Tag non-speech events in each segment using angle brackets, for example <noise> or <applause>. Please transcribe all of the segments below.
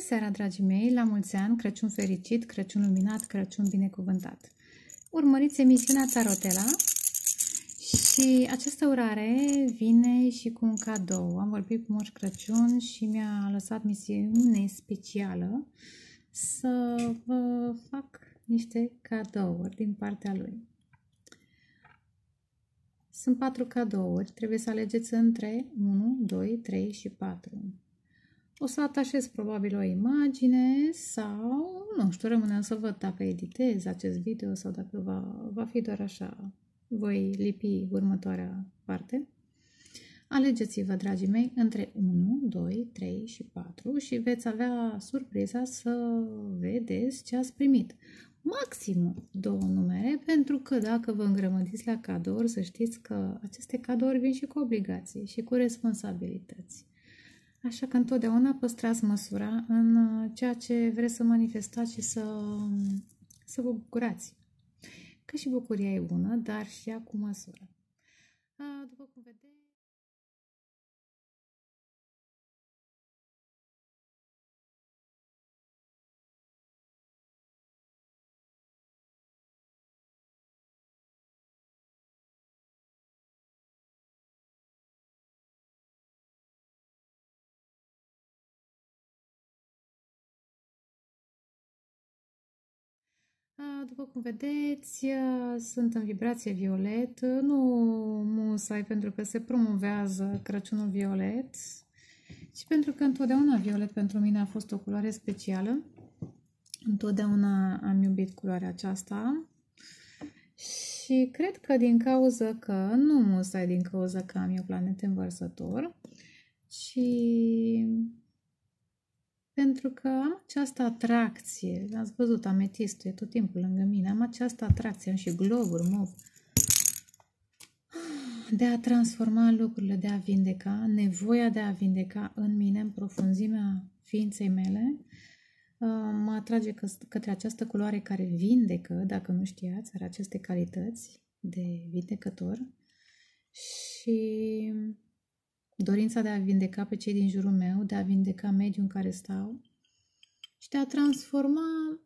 seara, dragii mei! La mulți ani, Crăciun fericit, Crăciun luminat, Crăciun binecuvântat! Urmăriți emisiunea Tarotela și această urare vine și cu un cadou. Am vorbit cu Moș Crăciun și mi-a lăsat misiune specială să vă fac niște cadouri din partea lui. Sunt patru cadouri, trebuie să alegeți între 1, 2, 3 și 4. O să atașez probabil o imagine sau, nu știu, rămâne să văd dacă editez acest video sau dacă va, va fi doar așa. Voi lipi următoarea parte. Alegeți-vă, dragii mei, între 1, 2, 3 și 4 și veți avea surpriza să vedeți ce ați primit. Maxim două numere, pentru că dacă vă îngrămădiți la cadouri, să știți că aceste cadouri vin și cu obligații și cu responsabilități. Așa că întotdeauna păstrați măsura în uh, ceea ce vreți să manifestați și să, um, să vă bucurați. Că și bucuria e bună, dar și ea cu măsură. Uh, după cum vedeți, După cum vedeți, sunt în vibrație violet, nu musai pentru că se promovează Crăciunul violet, ci pentru că întotdeauna violet pentru mine a fost o culoare specială. Întotdeauna am iubit culoarea aceasta și cred că din cauza că, nu musai din cauza că am eu planete învărsător, vărsător, ci pentru că am această atracție, ați văzut, ametistul e tot timpul lângă mine, am această atracție, am și globuri, mob, de a transforma lucrurile, de a vindeca, nevoia de a vindeca în mine, în profunzimea ființei mele, uh, mă atrage către această culoare care vindecă, dacă nu știați, are aceste calități de vindecător și dorința de a vindeca pe cei din jurul meu, de a vindeca mediul în care stau și de a transforma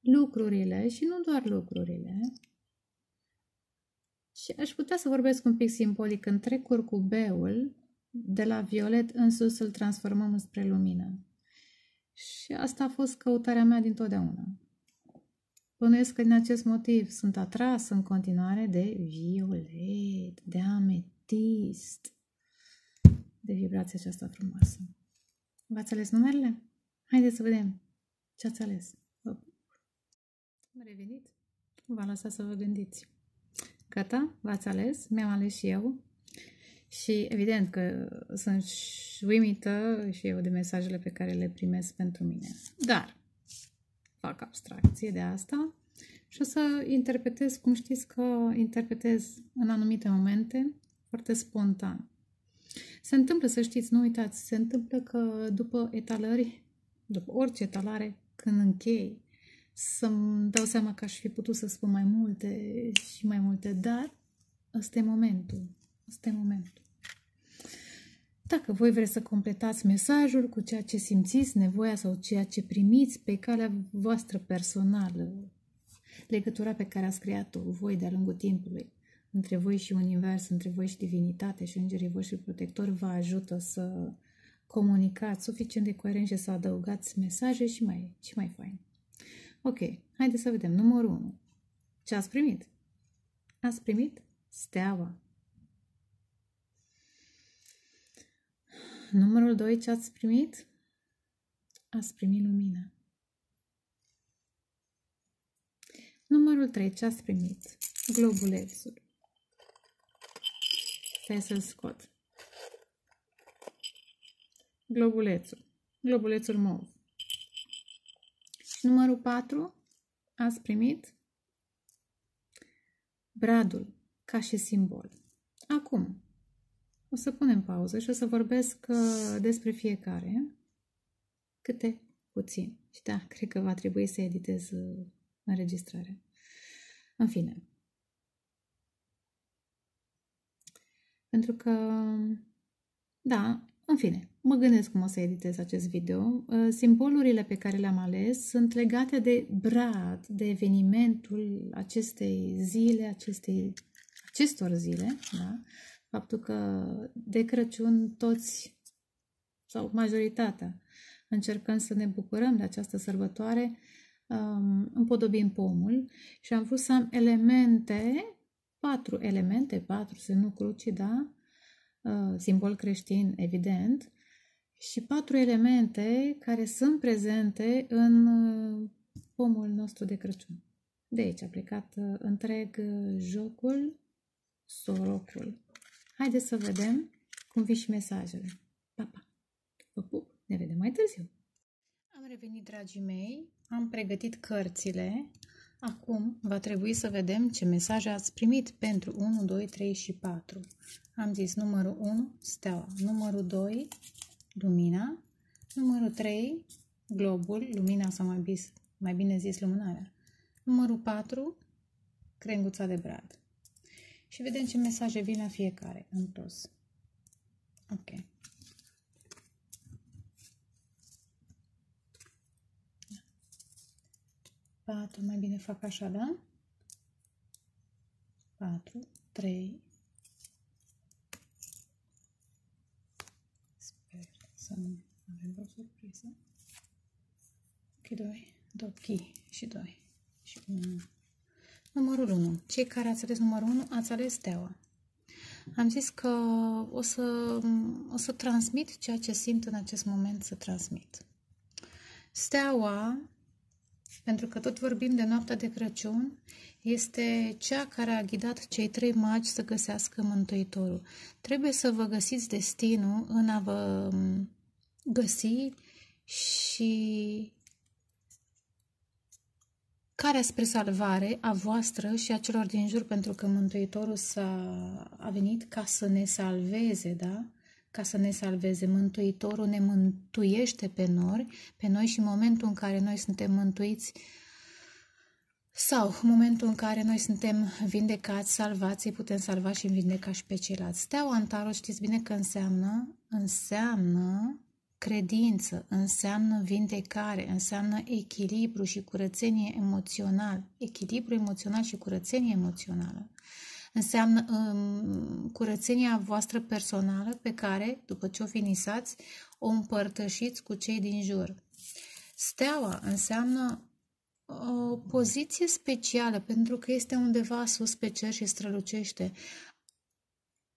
lucrurile și nu doar lucrurile. Și aș putea să vorbesc un pic simbolic, în trec curcubeul de la violet în sus îl transformăm spre lumină. Și asta a fost căutarea mea dintotdeauna. Bănuiesc că din acest motiv sunt atras în continuare de violet, de ametist, de vibrația aceasta frumoasă. V-ați ales numerele? Haideți să vedem ce ați ales. Am revenit. V-am lăsat să vă gândiți. Gata? V-ați ales? Mi-am ales și eu. Și evident că sunt uimită și eu de mesajele pe care le primesc pentru mine. Dar fac abstracție de asta și o să interpretez, cum știți că interpretez în anumite momente, foarte spontan. Se întâmplă, să știți, nu uitați, se întâmplă că după etalări, după orice etalare, când închei, să-mi dau seama că aș fi putut să spun mai multe și mai multe, dar ăsta e momentul. Ăsta e momentul. Dacă voi vreți să completați mesajul cu ceea ce simțiți, nevoia sau ceea ce primiți pe calea voastră personală, legătura pe care ați creat-o voi de-a lungul timpului, între voi și Univers, între voi și Divinitate și Îngerii voștri protectori vă ajută să comunicați suficient de coerent și să adăugați mesaje și mai, și mai fain. Ok, haideți să vedem. Numărul 1. Ce ați primit? Ați primit steaua. Numărul 2. Ce ați primit? Ați primit lumină. Numărul 3. Ce ați primit? Globulețul. Stai să-l scot. Globulețul. Globulețul mov. Numărul 4. Ați primit bradul ca și simbol. Acum, o să punem pauză și o să vorbesc uh, despre fiecare câte puțin. Și da, cred că va trebui să editez uh, înregistrarea. În fine, Pentru că, da, în fine, mă gândesc cum o să editez acest video. Uh, simbolurile pe care le-am ales sunt legate de brad, de evenimentul acestei zile, acestei, acestor zile, da? Faptul că de Crăciun toți sau majoritatea încercăm să ne bucurăm de această sărbătoare um, împodobim pomul și am vrut să am elemente patru elemente, patru să nu cruci, da? Uh, simbol creștin, evident. Și patru elemente care sunt prezente în uh, pomul nostru de Crăciun. De aici a plecat uh, întreg jocul, sorocul. Haideți să vedem cum vin și mesajele. Pa, pa! Vă pup! Ne vedem mai târziu! Am revenit, dragii mei! Am pregătit cărțile. Acum va trebui să vedem ce mesaje ați primit pentru 1, 2, 3 și 4. Am zis numărul 1, steaua, numărul 2, lumina, numărul 3, globul, lumina sau mai, bis, mai bine zis lumânarea, numărul 4, crenguța de brad. Și vedem ce mesaje vin la fiecare în plus. Ok. 4, mai bine fac așa, da? 4, 3, sper să nu avem vreo surpriză, ok, 2, 2, ok, și 2, și 1, numărul 1, cei care ați ales numărul 1, ați ales steaua. Am zis că o să, o să transmit ceea ce simt în acest moment să transmit. Steaua pentru că tot vorbim de noaptea de Crăciun, este cea care a ghidat cei trei magi să găsească Mântuitorul. Trebuie să vă găsiți destinul în a vă găsi și care spre salvare a voastră și a celor din jur, pentru că Mântuitorul s-a, a venit ca să ne salveze, da? ca să ne salveze. Mântuitorul ne mântuiește pe noi, pe noi și în momentul în care noi suntem mântuiți sau în momentul în care noi suntem vindecați, salvați, îi putem salva și vindeca și pe ceilalți. Steaua Antaro știți bine că înseamnă, înseamnă credință, înseamnă vindecare, înseamnă echilibru și curățenie emoțional, echilibru emoțional și curățenie emoțională. Înseamnă um, curățenia voastră personală pe care, după ce o finisați, o împărtășiți cu cei din jur. Steaua înseamnă uh, o poziție specială pentru că este undeva sus pe cer și strălucește.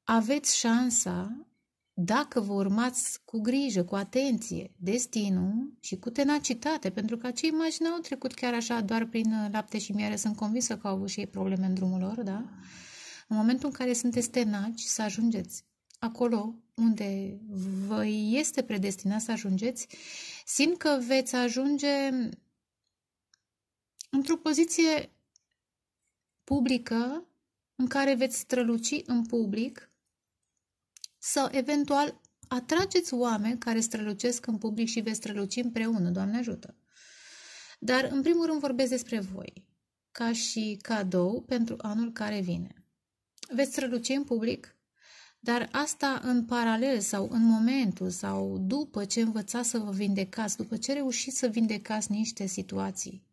Aveți șansa, dacă vă urmați cu grijă, cu atenție, destinul și cu tenacitate, pentru că acei mași n-au trecut chiar așa doar prin uh, lapte și miere, sunt convinsă că au avut și ei probleme în drumul lor, da? Uh, în momentul în care sunteți tenaci să ajungeți acolo unde vă este predestinat să ajungeți, simt că veți ajunge într-o poziție publică în care veți străluci în public sau eventual atrageți oameni care strălucesc în public și veți străluci împreună, Doamne ajută. Dar în primul rând vorbesc despre voi, ca și cadou pentru anul care vine veți străluci în public, dar asta în paralel sau în momentul sau după ce învățați să vă vindecați, după ce reușiți să vindecați niște situații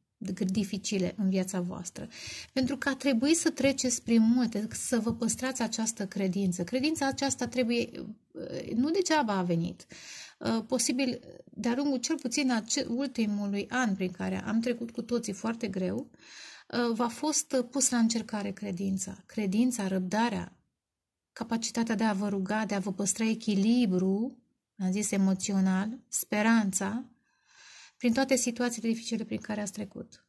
dificile în viața voastră. Pentru că a trebuit să treceți prin multe, să vă păstrați această credință. Credința aceasta trebuie, uh, nu degeaba a venit. Uh, posibil, de-a lungul cel puțin a ultimului an prin care am trecut cu toții foarte greu, uh, Uh, v-a fost uh, pus la încercare credința. Credința, răbdarea, capacitatea de a vă ruga, de a vă păstra echilibru, am zis emoțional, speranța, prin toate situațiile dificile prin care ați trecut.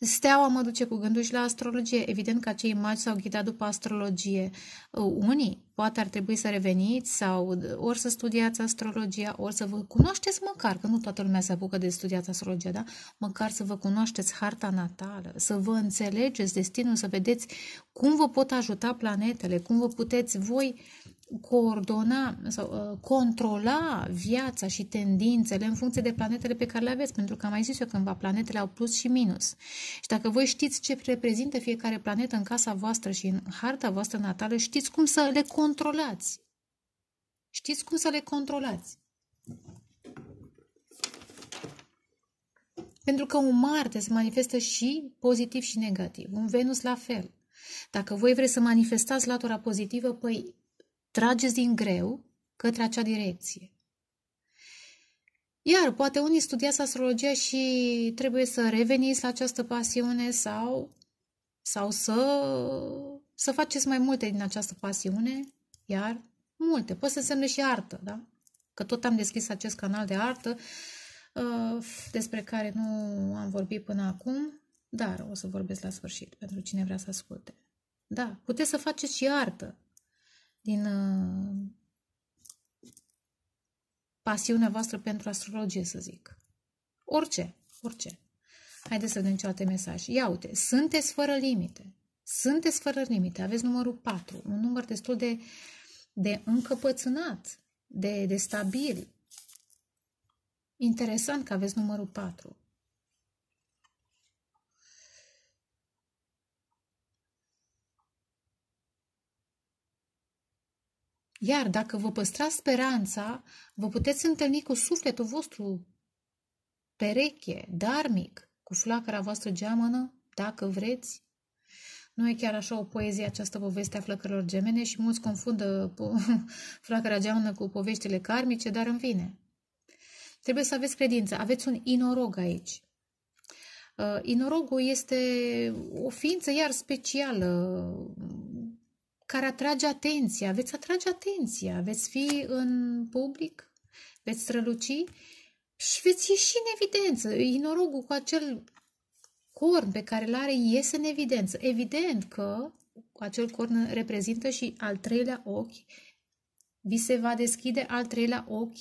Steaua mă duce cu gândul și la astrologie. Evident că acei magi s-au ghidat după astrologie. Uh, unii poate ar trebui să reveniți sau ori să studiați astrologia, ori să vă cunoașteți măcar, că nu toată lumea se apucă de studiat astrologia, da? Măcar să vă cunoașteți harta natală, să vă înțelegeți destinul, să vedeți cum vă pot ajuta planetele, cum vă puteți voi uh, coordona sau uh, controla viața și tendințele în funcție de planetele pe care le aveți, pentru că am mai zis eu cândva, planetele au plus și minus. Și dacă voi știți ce reprezintă fiecare planetă în casa voastră și în harta voastră natală, știți cum să le controlați. Știți cum să le controlați. Pentru că un Marte se manifestă și pozitiv și negativ, un Venus la fel. Dacă voi vreți să manifestați latura pozitivă, păi Trageți din greu către acea direcție. Iar poate unii studiați astrologia și trebuie să reveniți la această pasiune sau, sau să, să faceți mai multe din această pasiune, iar multe. Poate să însemne și artă, da? Că tot am deschis acest canal de artă uh, despre care nu am vorbit până acum, dar o să vorbesc la sfârșit pentru cine vrea să asculte. Da, puteți să faceți și artă din uh, pasiunea voastră pentru astrologie, să zic. Orice, orice. Haideți să vedem ce alte mesaj. Ia uite, sunteți fără limite. Sunteți fără limite. Aveți numărul 4, un număr destul de, de încăpățânat, de, de stabil. Interesant că aveți numărul 4. Iar dacă vă păstrați speranța, vă puteți întâlni cu sufletul vostru pereche, darmic, cu flacăra voastră geamănă, dacă vreți. Nu e chiar așa o poezie această poveste a flăcărilor gemene și mulți confundă po- <laughs> flacăra geamănă cu poveștile karmice, dar în vine. Trebuie să aveți credință. Aveți un inorog aici. Uh, inorogul este o ființă iar specială, care atrage atenția. Veți atrage atenția, veți fi în public, veți străluci și veți ieși în evidență. Inorogul cu acel corn pe care îl are iese în evidență. Evident că acel corn reprezintă și al treilea ochi. Vi se va deschide al treilea ochi,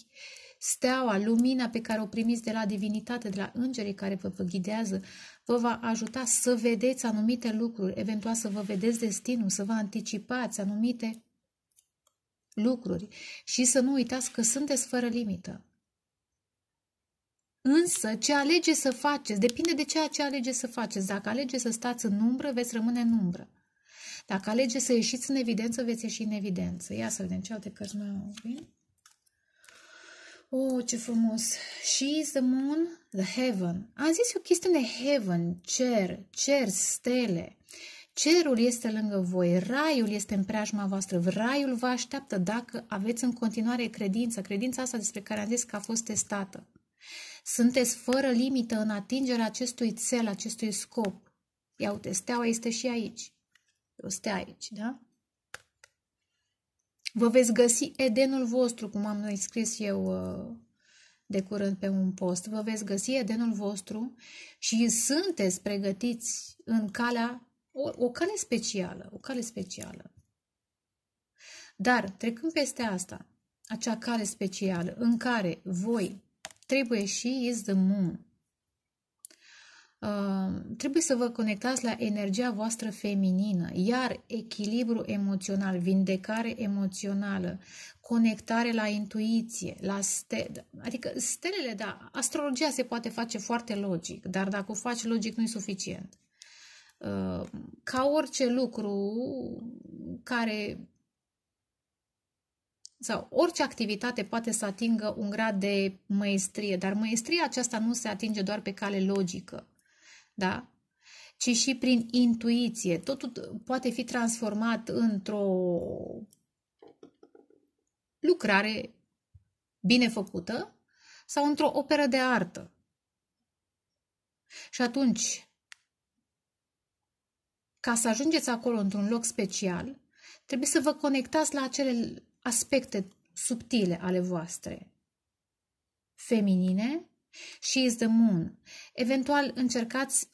steaua, lumina pe care o primiți de la divinitate, de la îngerii care vă, vă ghidează, vă va ajuta să vedeți anumite lucruri, eventual să vă vedeți destinul, să vă anticipați anumite lucruri și să nu uitați că sunteți fără limită. Însă, ce alege să faceți, depinde de ceea ce alege să faceți. Dacă alege să stați în umbră, veți rămâne în umbră. Dacă alege să ieșiți în evidență, veți ieși în evidență. Ia să vedem ce alte cărți mai au. Bine? Oh, ce frumos! She is the moon, the heaven. Am zis o chestiune heaven, cer, cer, stele. Cerul este lângă voi, raiul este în preajma voastră, raiul vă așteaptă dacă aveți în continuare credință, credința asta despre care am zis că a fost testată. Sunteți fără limită în atingerea acestui cel, acestui scop. Iau, steaua este și aici. O stea aici, da? Vă veți găsi Edenul vostru, cum am noi scris eu uh, de curând pe un post. Vă veți găsi Edenul vostru și sunteți pregătiți în calea, o, o cale specială, o cale specială. Dar, trecând peste asta, acea cale specială în care voi trebuie și is the moon, trebuie să vă conectați la energia voastră feminină, iar echilibru emoțional, vindecare emoțională, conectare la intuiție, la stele, adică stelele, da, astrologia se poate face foarte logic, dar dacă o faci logic nu e suficient. Ca orice lucru care sau orice activitate poate să atingă un grad de măestrie, dar măestria aceasta nu se atinge doar pe cale logică da? ci și prin intuiție. Totul poate fi transformat într-o lucrare bine făcută sau într-o operă de artă. Și atunci, ca să ajungeți acolo într-un loc special, trebuie să vă conectați la acele aspecte subtile ale voastre, feminine She is the moon. Eventual încercați,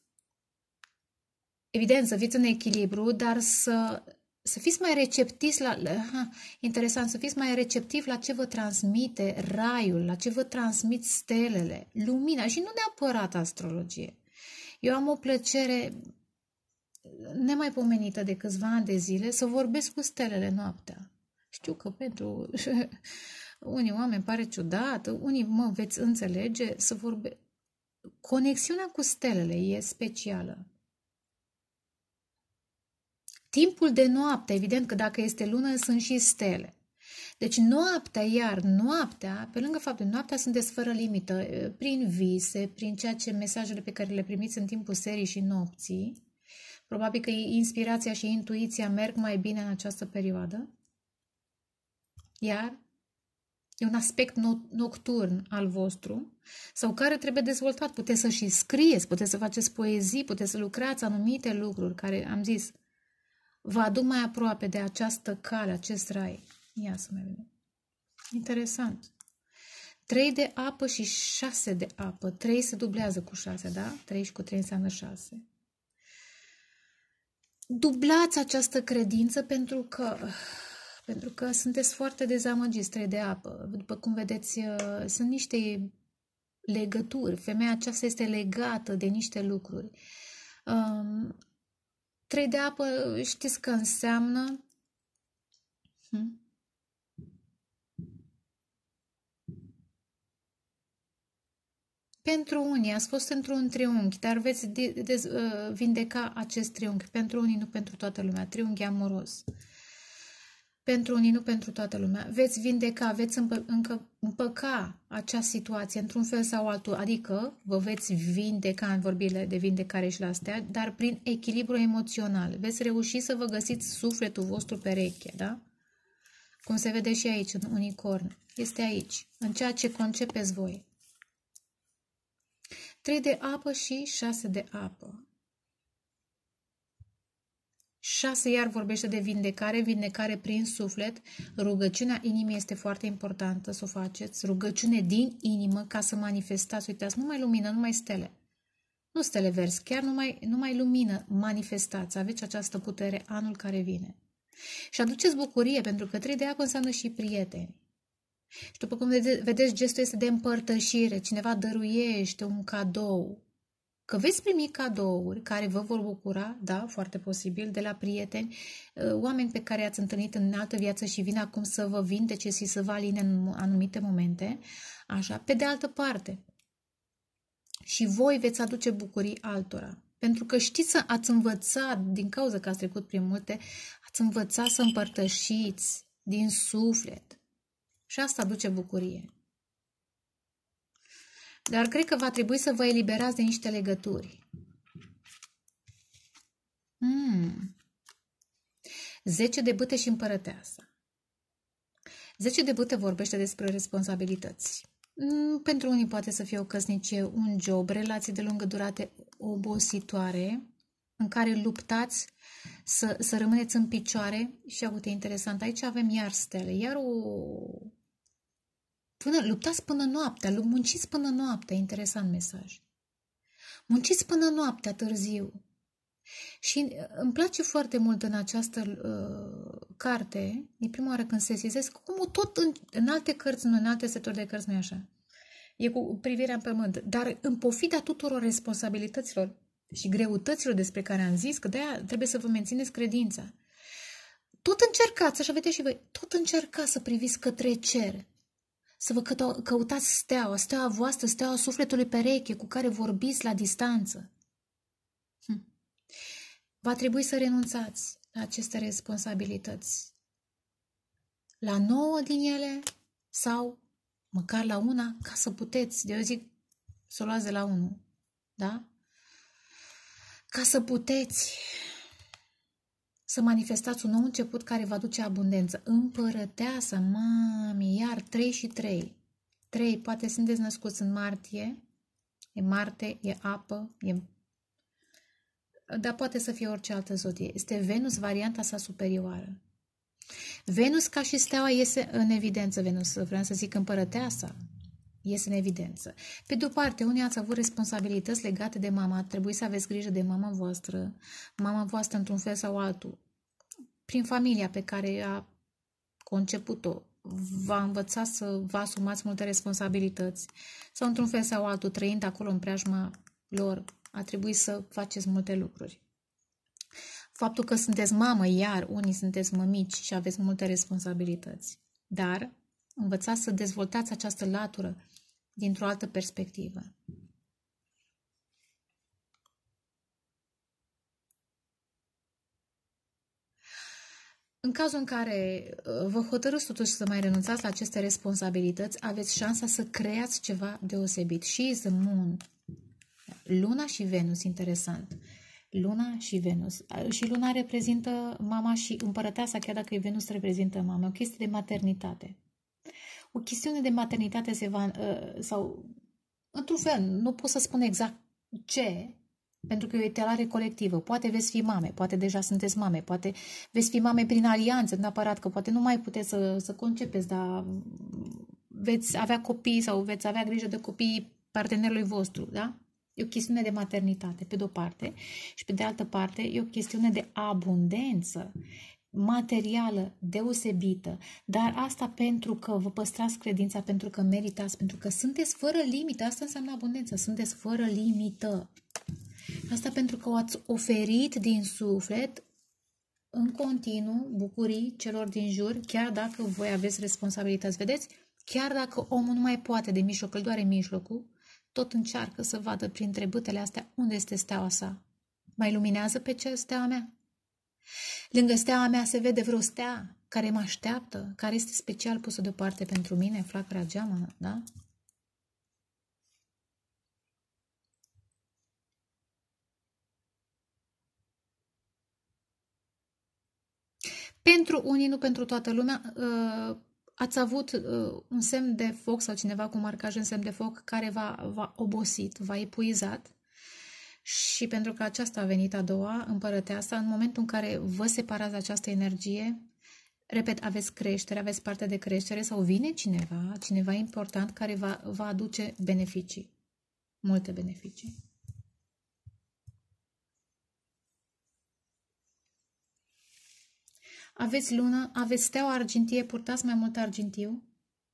evident, să fiți în echilibru, dar să, să fiți mai receptivi la, aha, interesant, să fiți mai receptivi la ce vă transmite raiul, la ce vă transmit stelele, lumina și nu neapărat astrologie. Eu am o plăcere nemaipomenită de câțiva ani de zile să vorbesc cu stelele noaptea. Știu că pentru unii oameni pare ciudat, unii mă veți înțelege să vorbe. Conexiunea cu stelele e specială. Timpul de noapte, evident că dacă este lună, sunt și stele. Deci noaptea, iar noaptea, pe lângă faptul că noaptea sunteți fără limită, prin vise, prin ceea ce mesajele pe care le primiți în timpul serii și nopții, probabil că inspirația și intuiția merg mai bine în această perioadă, iar E un aspect nocturn al vostru sau care trebuie dezvoltat. Puteți să și scrieți, puteți să faceți poezii, puteți să lucrați anumite lucruri care, am zis, vă aduc mai aproape de această cale, acest rai. Ia să mai vedem. Interesant. 3 de apă și 6 de apă. 3 se dublează cu 6, da? 3 și cu 3 înseamnă 6. Dublați această credință pentru că pentru că sunteți foarte dezamăgiți, trei de apă. După cum vedeți, uh, sunt niște legături. Femeia aceasta este legată de niște lucruri. Um, trei de apă știți că înseamnă... Hm? Pentru unii ați fost într-un triunghi, dar veți uh, vindeca acest triunghi. Pentru unii, nu pentru toată lumea. Triunghi amoros. Uh, pentru unii, nu pentru toată lumea. Veți vindeca, veți împă, încă, împăca acea situație într-un fel sau altul, adică vă veți vindeca în vorbirile de vindecare și la astea, dar prin echilibru emoțional. Veți reuși să vă găsiți sufletul vostru pereche, da? Cum se vede și aici, în unicorn. Este aici, în ceea ce concepeți voi. 3 de apă și 6 de apă. 6 iar vorbește de vindecare, vindecare prin suflet. Rugăciunea inimii este foarte importantă să o faceți. Rugăciune din inimă ca să manifestați. Uitați, numai lumină, numai stele. Nu stele verzi, chiar numai, numai lumină manifestați. Aveți această putere anul care vine. Și aduceți bucurie, pentru că trei de acolo înseamnă și prieteni. Și după cum vedeți, gestul este de împărtășire. Cineva dăruiește un cadou, că veți primi cadouri care vă vor bucura, da, foarte posibil, de la prieteni, ă, oameni pe care i-ați întâlnit în altă viață și vin acum să vă vindece și să vă aline în anumite momente, așa, pe de altă parte. Și voi veți aduce bucurii altora. Pentru că știți să ați învățat, din cauza că ați trecut prin multe, ați învățat să împărtășiți din suflet. Și asta aduce bucurie. Dar cred că va trebui să vă eliberați de niște legături. Hmm. 10 de bâte și împărăteasă. 10 de bâte vorbește despre responsabilități. Hmm, pentru unii poate să fie o căsnicie, un job, relații de lungă durată obositoare, în care luptați să, să rămâneți în picioare. Și uite, interesant, aici avem iar stele, iar o, Până, luptați până noaptea, munciți până noaptea, interesant mesaj. Munciți până noaptea târziu. Și uh, îmi place foarte mult în această uh, carte, e prima oară când se sesizez, cum tot în, în alte cărți, în alte seturi de cărți, nu e așa. E cu privirea în pământ. Dar în pofida tuturor responsabilităților și greutăților despre care am zis, că de-aia trebuie să vă mențineți credința. Tot încercați, așa vedeți și voi, tot încercați să priviți către cer, să vă căutați steaua, steaua voastră, steaua sufletului pereche cu care vorbiți la distanță. Hm. Va trebui să renunțați la aceste responsabilități. La nouă din ele sau măcar la una, ca să puteți, de eu zic, să o luați de la unul, da? Ca să puteți să manifestați un nou început care va duce abundență. Împărăteasă, mami, iar 3 și 3. 3, poate sunteți născuți în martie, e Marte, e apă, e... Dar poate să fie orice altă zodie. Este Venus, varianta sa superioară. Venus, ca și steaua, iese în evidență, Venus, vreau să zic împărăteasa, ies în evidență. Pe de-o parte, unii ați avut responsabilități legate de mama, trebuie să aveți grijă de mama voastră, mama voastră într-un fel sau altul, prin familia pe care a conceput-o, va învăța să vă asumați multe responsabilități sau într-un fel sau altul, trăind acolo în preajma lor, a trebuit să faceți multe lucruri. Faptul că sunteți mamă, iar unii sunteți mămici și aveți multe responsabilități. Dar învățați să dezvoltați această latură dintr-o altă perspectivă. În cazul în care uh, vă hotărâți totuși să mai renunțați la aceste responsabilități, aveți șansa să creați ceva deosebit. Și is the moon. Luna și Venus, interesant. Luna și Venus. Uh, și Luna reprezintă mama și împărăteasa, chiar dacă e Venus reprezintă mama. O chestie de maternitate o chestiune de maternitate se va, ă, sau într-un fel, nu pot să spun exact ce, pentru că e o iterare colectivă. Poate veți fi mame, poate deja sunteți mame, poate veți fi mame prin alianță, neapărat că poate nu mai puteți să, să concepeți, dar veți avea copii sau veți avea grijă de copii partenerului vostru, da? E o chestiune de maternitate, pe de-o parte, și pe de altă parte e o chestiune de abundență materială deosebită, dar asta pentru că vă păstrați credința, pentru că meritați, pentru că sunteți fără limită, asta înseamnă abundență, sunteți fără limită. Asta pentru că ați oferit din suflet în continuu bucurii celor din jur, chiar dacă voi aveți responsabilități. Vedeți? Chiar dacă omul nu mai poate de mijloc, îl doare mijlocul, tot încearcă să vadă printre bâtele astea unde este steaua sa. Mai luminează pe ce steaua mea? Lângă steaua mea se vede vreo stea care mă așteaptă, care este special pusă deoparte pentru mine, flacăra geamă, da? Pentru unii, nu pentru toată lumea, ă, ați avut ă, un semn de foc sau cineva cu marcaj în semn de foc care v-a, obosit, v-a epuizat și pentru că aceasta a venit a doua, împărăteasa, în momentul în care vă separați această energie, repet, aveți creștere, aveți parte de creștere sau vine cineva, cineva important care va, va aduce beneficii, multe beneficii. Aveți lună, aveți steaua argintie, purtați mai mult argintiu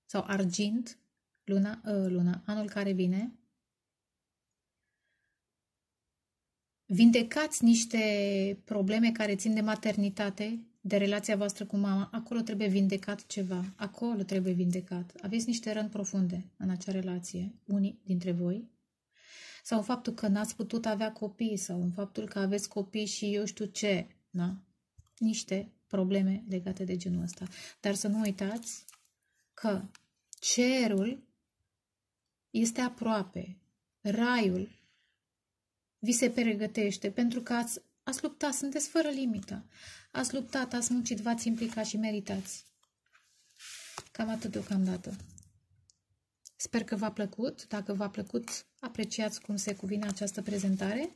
sau argint, luna, uh, luna, anul care vine, vindecați niște probleme care țin de maternitate, de relația voastră cu mama, acolo trebuie vindecat ceva, acolo trebuie vindecat. Aveți niște răni profunde în acea relație, unii dintre voi, sau în faptul că n-ați putut avea copii, sau în faptul că aveți copii și eu știu ce, na, Niște probleme legate de genul ăsta. Dar să nu uitați că cerul este aproape, raiul vi se pregătește, pentru că ați, ați luptat, sunteți fără limită. Ați luptat, ați muncit, v-ați implicat și meritați. Cam atât deocamdată. Sper că v-a plăcut. Dacă v-a plăcut, apreciați cum se cuvine această prezentare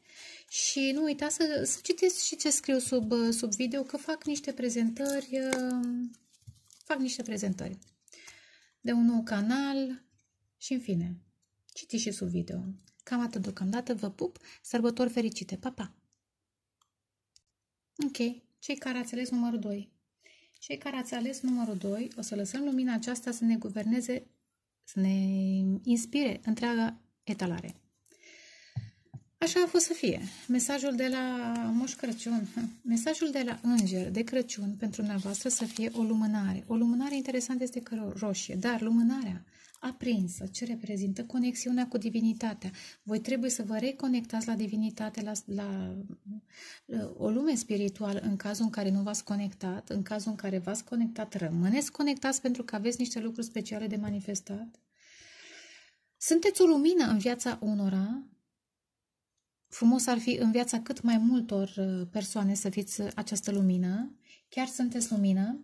și nu uitați să, să citiți și ce scriu sub, sub video, că fac niște prezentări, um, fac niște prezentări de un nou canal și în fine, citiți și sub video. Cam atât deocamdată, vă pup, sărbători fericite, pa, pa! Ok, cei care ați ales numărul 2. Cei care ați ales numărul 2, o să lăsăm lumina aceasta să ne guverneze, să ne inspire întreaga etalare. Așa a fost să fie. Mesajul de la Moș Crăciun, <laughs> mesajul de la Înger de Crăciun pentru dumneavoastră să fie o lumânare. O lumânare interesantă este că roșie, dar lumânarea aprinsă, ce reprezintă conexiunea cu divinitatea. Voi trebuie să vă reconectați la divinitate, la, la, la o lume spirituală în cazul în care nu v-ați conectat, în cazul în care v-ați conectat, rămâneți conectați pentru că aveți niște lucruri speciale de manifestat. Sunteți o lumină în viața unora, frumos ar fi în viața cât mai multor uh, persoane să fiți această lumină, chiar sunteți lumină,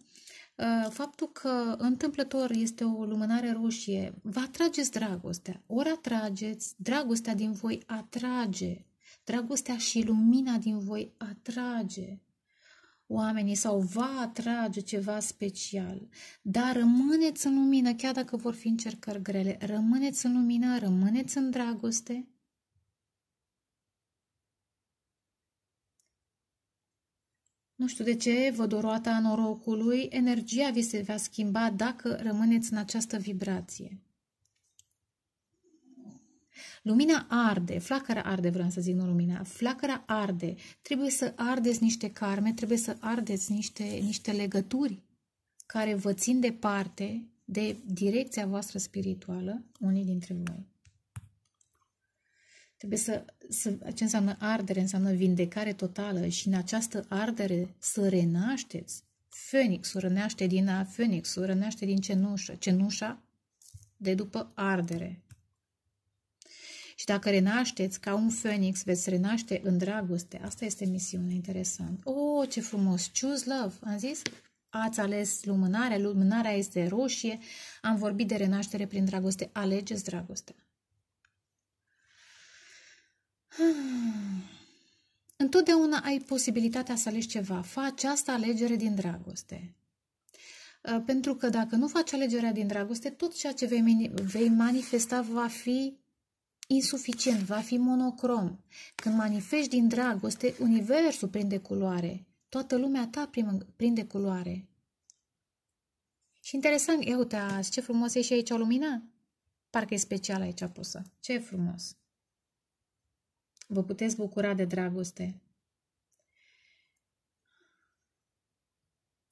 Ă, faptul că întâmplător este o lumânare roșie, vă atrageți dragostea. Ori atrageți, dragostea din voi atrage. Dragostea și lumina din voi atrage oamenii sau va atrage ceva special. Dar rămâneți în lumină, chiar dacă vor fi încercări grele. Rămâneți în lumină, rămâneți în dragoste Nu știu de ce, vă doroata norocului, energia vi se va schimba dacă rămâneți în această vibrație. Lumina arde, flacăra arde, vreau să zic, nu lumina, flacăra arde. Trebuie să ardeți niște carme, trebuie să ardeți niște, niște legături care vă țin departe de direcția voastră spirituală, unii dintre voi. Trebuie să, să, ce înseamnă ardere, înseamnă vindecare totală și în această ardere să renașteți. Fenixul răneaște din a, Fenixul răneaște din cenușă, cenușa de după ardere. Și dacă renașteți ca un fenix, veți renaște în dragoste. Asta este misiunea, interesant. Oh, ce frumos! Choose love, am zis? Ați ales lumânarea, lumânarea este roșie, am vorbit de renaștere prin dragoste, alegeți dragostea. Hmm. Întotdeauna ai posibilitatea să alegi ceva. Faci asta alegere din dragoste. Uh, pentru că dacă nu faci alegerea din dragoste, tot ceea ce vei, manifesta va fi insuficient, va fi monocrom. Când manifesti din dragoste, universul prinde culoare. Toată lumea ta prinde culoare. Și interesant, ia uite, ce frumos e și aici o lumină. Parcă e special aici pusă. Ce frumos! Vă puteți bucura de dragoste.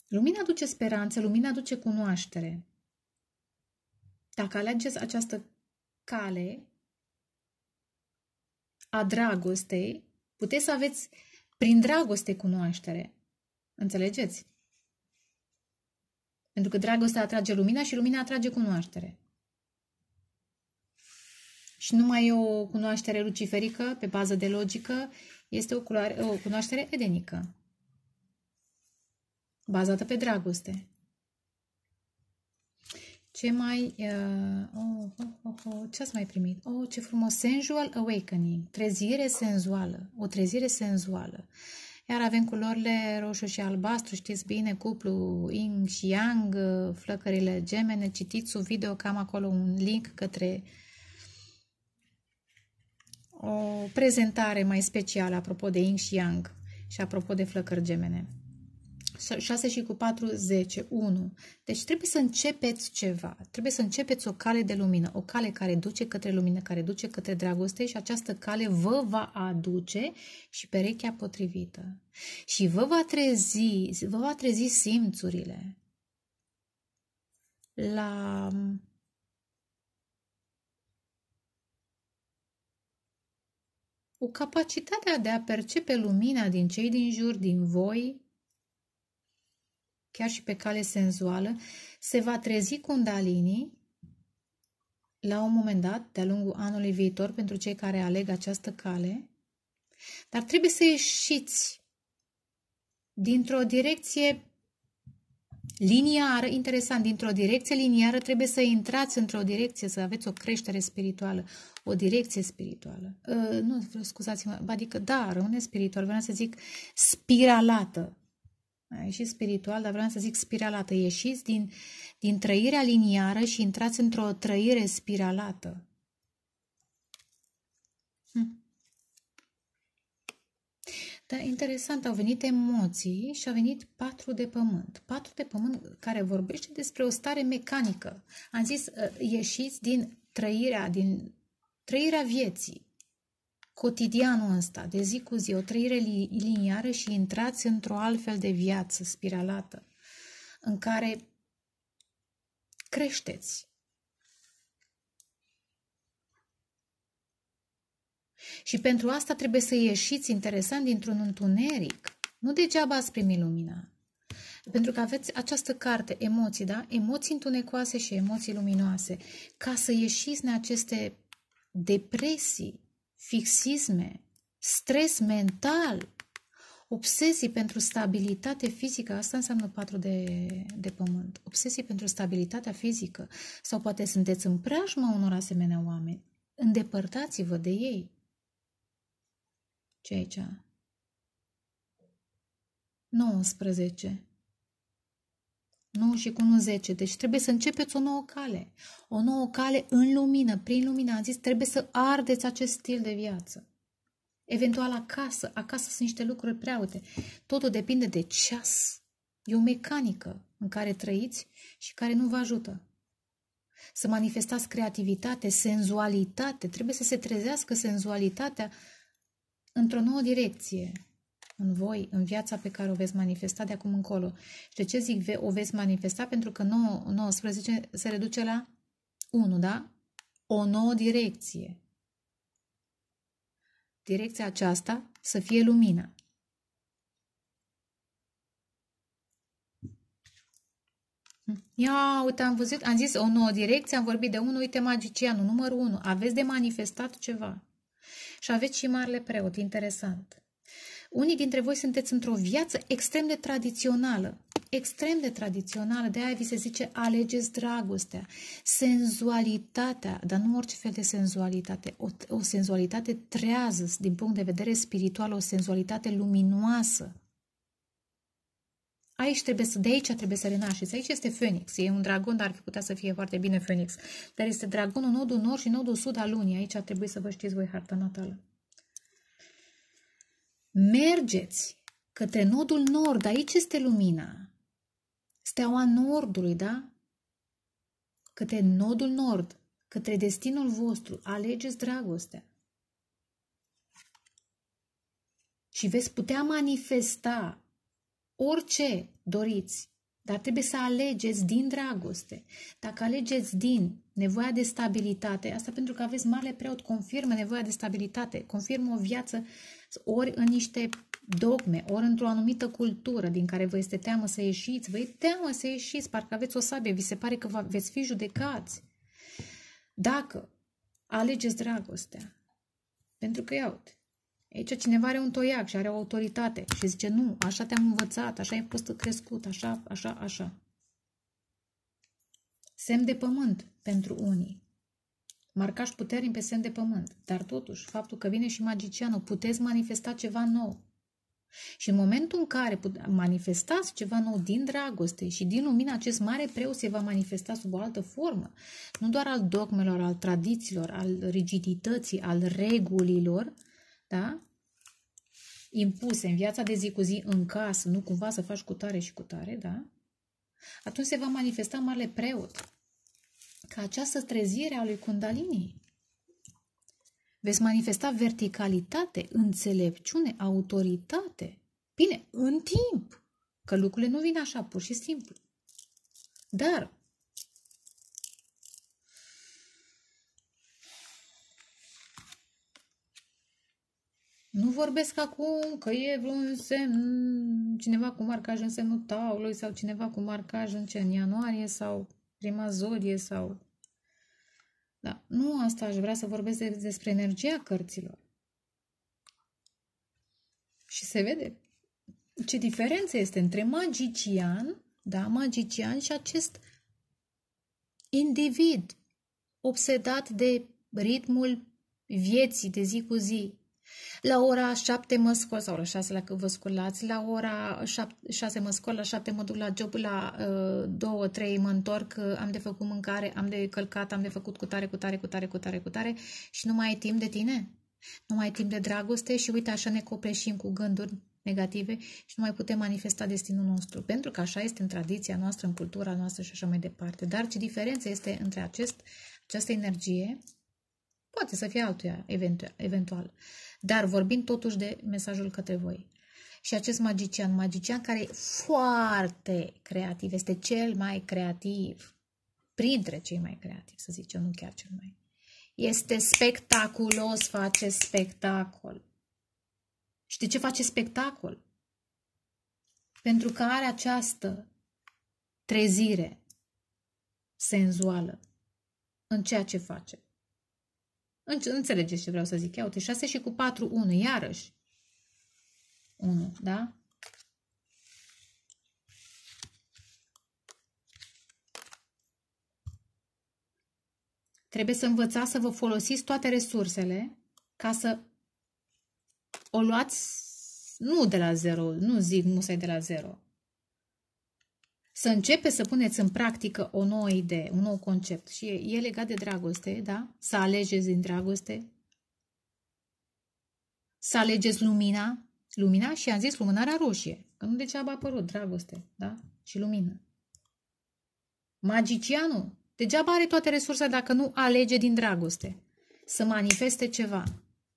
Lumina aduce speranță, lumina aduce cunoaștere. Dacă alegeți această cale a dragostei, puteți să aveți prin dragoste cunoaștere. Înțelegeți? Pentru că dragostea atrage lumina și lumina atrage cunoaștere și numai o cunoaștere luciferică pe bază de logică este o, culoare, o cunoaștere edenică, bazată pe dragoste. Ce mai... Uh, oh, oh, oh, oh, ce ați mai primit? Oh, ce frumos! Sensual awakening, trezire senzuală, o trezire senzuală. Iar avem culorile roșu și albastru, știți bine, cuplu Ying și yang, uh, flăcările gemene, citiți sub video, cam acolo un link către uh, o prezentare mai specială apropo de Yin și Yang și apropo de flăcări gemene. 6 și cu 4, 10, 1. Deci trebuie să începeți ceva, trebuie să începeți o cale de lumină, o cale care duce către lumină, care duce către dragoste și această cale vă va aduce și perechea potrivită. Și vă va trezi, vă va trezi simțurile la cu capacitatea de a percepe lumina din cei din jur, din voi, chiar și pe cale senzuală, se va trezi Kundalini la un moment dat, de-a lungul anului viitor, pentru cei care aleg această cale, dar trebuie să ieșiți dintr-o direcție liniară, interesant, dintr-o direcție liniară trebuie să intrați într-o direcție, să aveți o creștere spirituală, o direcție spirituală. Uh, nu, scuzați-mă, adică da, rămâne spiritual, vreau să zic spiralată. A ieșit spiritual, dar vreau să zic spiralată. Ieșiți din, din trăirea liniară și intrați într-o trăire spiralată. Da, interesant, au venit emoții și au venit patru de pământ. Patru de pământ care vorbește despre o stare mecanică. Am zis, uh, ieșiți din trăirea, din trăirea vieții, cotidianul ăsta, de zi cu zi, o trăire liniară și intrați într-o altfel de viață spiralată, în care creșteți, Și pentru asta trebuie să ieșiți interesant dintr-un întuneric. Nu degeaba ați primit lumina. Pentru că aveți această carte, emoții, da? Emoții întunecoase și emoții luminoase. Ca să ieșiți din aceste depresii, fixisme, stres mental, obsesii pentru stabilitate fizică, asta înseamnă patru de, de pământ, obsesii pentru stabilitatea fizică, sau poate sunteți în preajma unor asemenea oameni, îndepărtați-vă de ei ce aici? 19. Nu și cu 1, 10. Deci trebuie să începeți o nouă cale. O nouă cale în lumină, prin lumină. Am zis, trebuie să ardeți acest stil de viață. Eventual acasă. Acasă sunt niște lucruri prea uite. Totul depinde de ceas. E o mecanică în care trăiți și care nu vă ajută. Să manifestați creativitate, senzualitate. Trebuie să se trezească senzualitatea într-o nouă direcție în voi, în viața pe care o veți manifesta de acum încolo. Și de ce zic o veți manifesta? Pentru că 9, 19 se reduce la 1, da? O nouă direcție. Direcția aceasta să fie lumina. Ia, uite, am văzut, am zis o nouă direcție, am vorbit de unul, uite, magicianul, numărul 1. Aveți de manifestat ceva și aveți și marele preot, interesant. Unii dintre voi sunteți într-o viață extrem de tradițională, extrem de tradițională, de aia vi se zice alegeți dragostea, senzualitatea, dar nu orice fel de senzualitate, o, o senzualitate trează din punct de vedere spiritual, o senzualitate luminoasă, Aici trebuie să, de aici trebuie să renașteți. Aici este Phoenix. E un dragon, dar ar fi putea să fie foarte bine Phoenix. Dar este dragonul nodul nord și nodul sud al lunii. Aici ar trebui să vă știți voi harta natală. Mergeți către nodul nord. Aici este lumina. Steaua nordului, da? Către nodul nord, către destinul vostru. Alegeți dragostea. Și veți putea manifesta orice doriți, dar trebuie să alegeți din dragoste. Dacă alegeți din nevoia de stabilitate, asta pentru că aveți mare preot, confirmă nevoia de stabilitate, confirmă o viață ori în niște dogme, ori într-o anumită cultură din care vă este teamă să ieșiți, vă e teamă să ieșiți, parcă aveți o sabie, vi se pare că veți fi judecați. Dacă alegeți dragostea, pentru că, iau, Aici cineva are un toiac și are o autoritate și zice, nu, așa te-am învățat, așa ai fost crescut, așa, așa, așa. Semn de pământ pentru unii. Marcaș puternic pe semn de pământ, dar totuși, faptul că vine și magicianul, puteți manifesta ceva nou. Și în momentul în care manifestați ceva nou din dragoste și din lumina acest mare preu se va manifesta sub o altă formă, nu doar al dogmelor, al tradițiilor, al rigidității, al regulilor, da? impuse în viața de zi cu zi, în casă, nu cumva să faci cu tare și cu tare, da? atunci se va manifesta Marele Preot ca această trezire a lui Kundalini. Veți manifesta verticalitate, înțelepciune, autoritate. Bine, în timp, că lucrurile nu vin așa pur și simplu. Dar Nu vorbesc acum că e vreun semn, cineva cu marcaj în semnul taului sau cineva cu marcaj în ce, în ianuarie sau prima zodie sau... Da, nu asta aș vrea să vorbesc despre energia cărților. Și se vede ce diferență este între magician, da, magician și acest individ obsedat de ritmul vieții de zi cu zi, la ora 7 mă scol, sau la 6 la cât vă sculați, la ora 7, 6 mă scol, la 7 mă duc la job, la uh, 2-3 mă întorc, uh, am de făcut mâncare, am de călcat, am de făcut cu tare, cu tare, cu tare, cu tare, cu tare și nu mai ai timp de tine. Nu mai ai timp de dragoste și uite așa ne copleșim cu gânduri negative și nu mai putem manifesta destinul nostru, pentru că așa este în tradiția noastră, în cultura noastră și așa mai departe. Dar ce diferență este între acest, această energie Poate să fie altuia, eventual. Dar vorbim totuși de mesajul către voi. Și acest magician, magician care e foarte creativ, este cel mai creativ, printre cei mai creativi, să zicem, nu chiar cel mai. Este spectaculos, face spectacol. Și de ce face spectacol? Pentru că are această trezire senzuală în ceea ce face. Înțelegeți ce vreau să zic. Ia uite, 6 și cu 4, 1, iarăși. 1, da? Trebuie să învățați să vă folosiți toate resursele ca să o luați nu de la zero, nu zic musai de la zero, să începe să puneți în practică o nouă idee, un nou concept și e, e legat de dragoste, da? Să alegeți din dragoste, să alegeți lumina, lumina și am zis lumânarea roșie, că nu degeaba a apărut dragoste, da? Și lumină. Magicianul degeaba are toate resursele dacă nu alege din dragoste să manifeste ceva.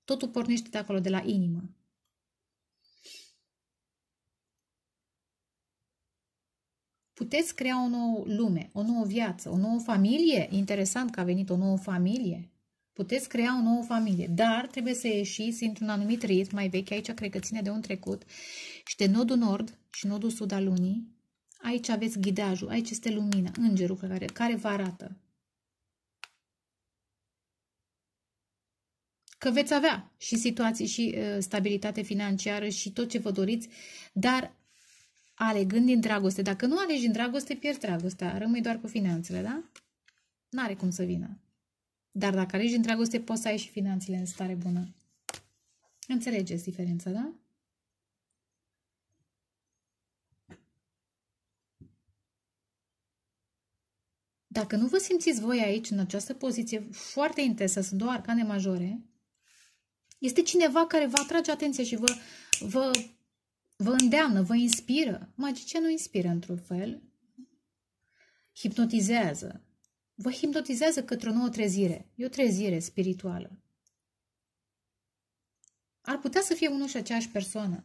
Totul pornește de acolo, de la inimă. puteți crea o nouă lume, o nouă viață, o nouă familie. Interesant că a venit o nouă familie. Puteți crea o nouă familie, dar trebuie să ieșiți într-un anumit ritm mai vechi. Aici cred că ține de un trecut și de nodul nord și nodul sud al lunii. Aici aveți ghidajul, aici este lumina, îngerul care, care vă arată. Că veți avea și situații și uh, stabilitate financiară și tot ce vă doriți, dar alegând din dragoste. Dacă nu alegi din dragoste, pierzi dragostea. Rămâi doar cu finanțele, da? N-are cum să vină. Dar dacă alegi din dragoste, poți să ai și finanțele în stare bună. Înțelegeți diferența, da? Dacă nu vă simțiți voi aici, în această poziție foarte intensă, sunt două arcane majore, este cineva care vă atrage atenția și vă, vă vă îndeamnă, vă inspiră. nu inspiră într-un fel, hipnotizează. Vă hipnotizează către o nouă trezire. E o trezire spirituală. Ar putea să fie unul și aceeași persoană.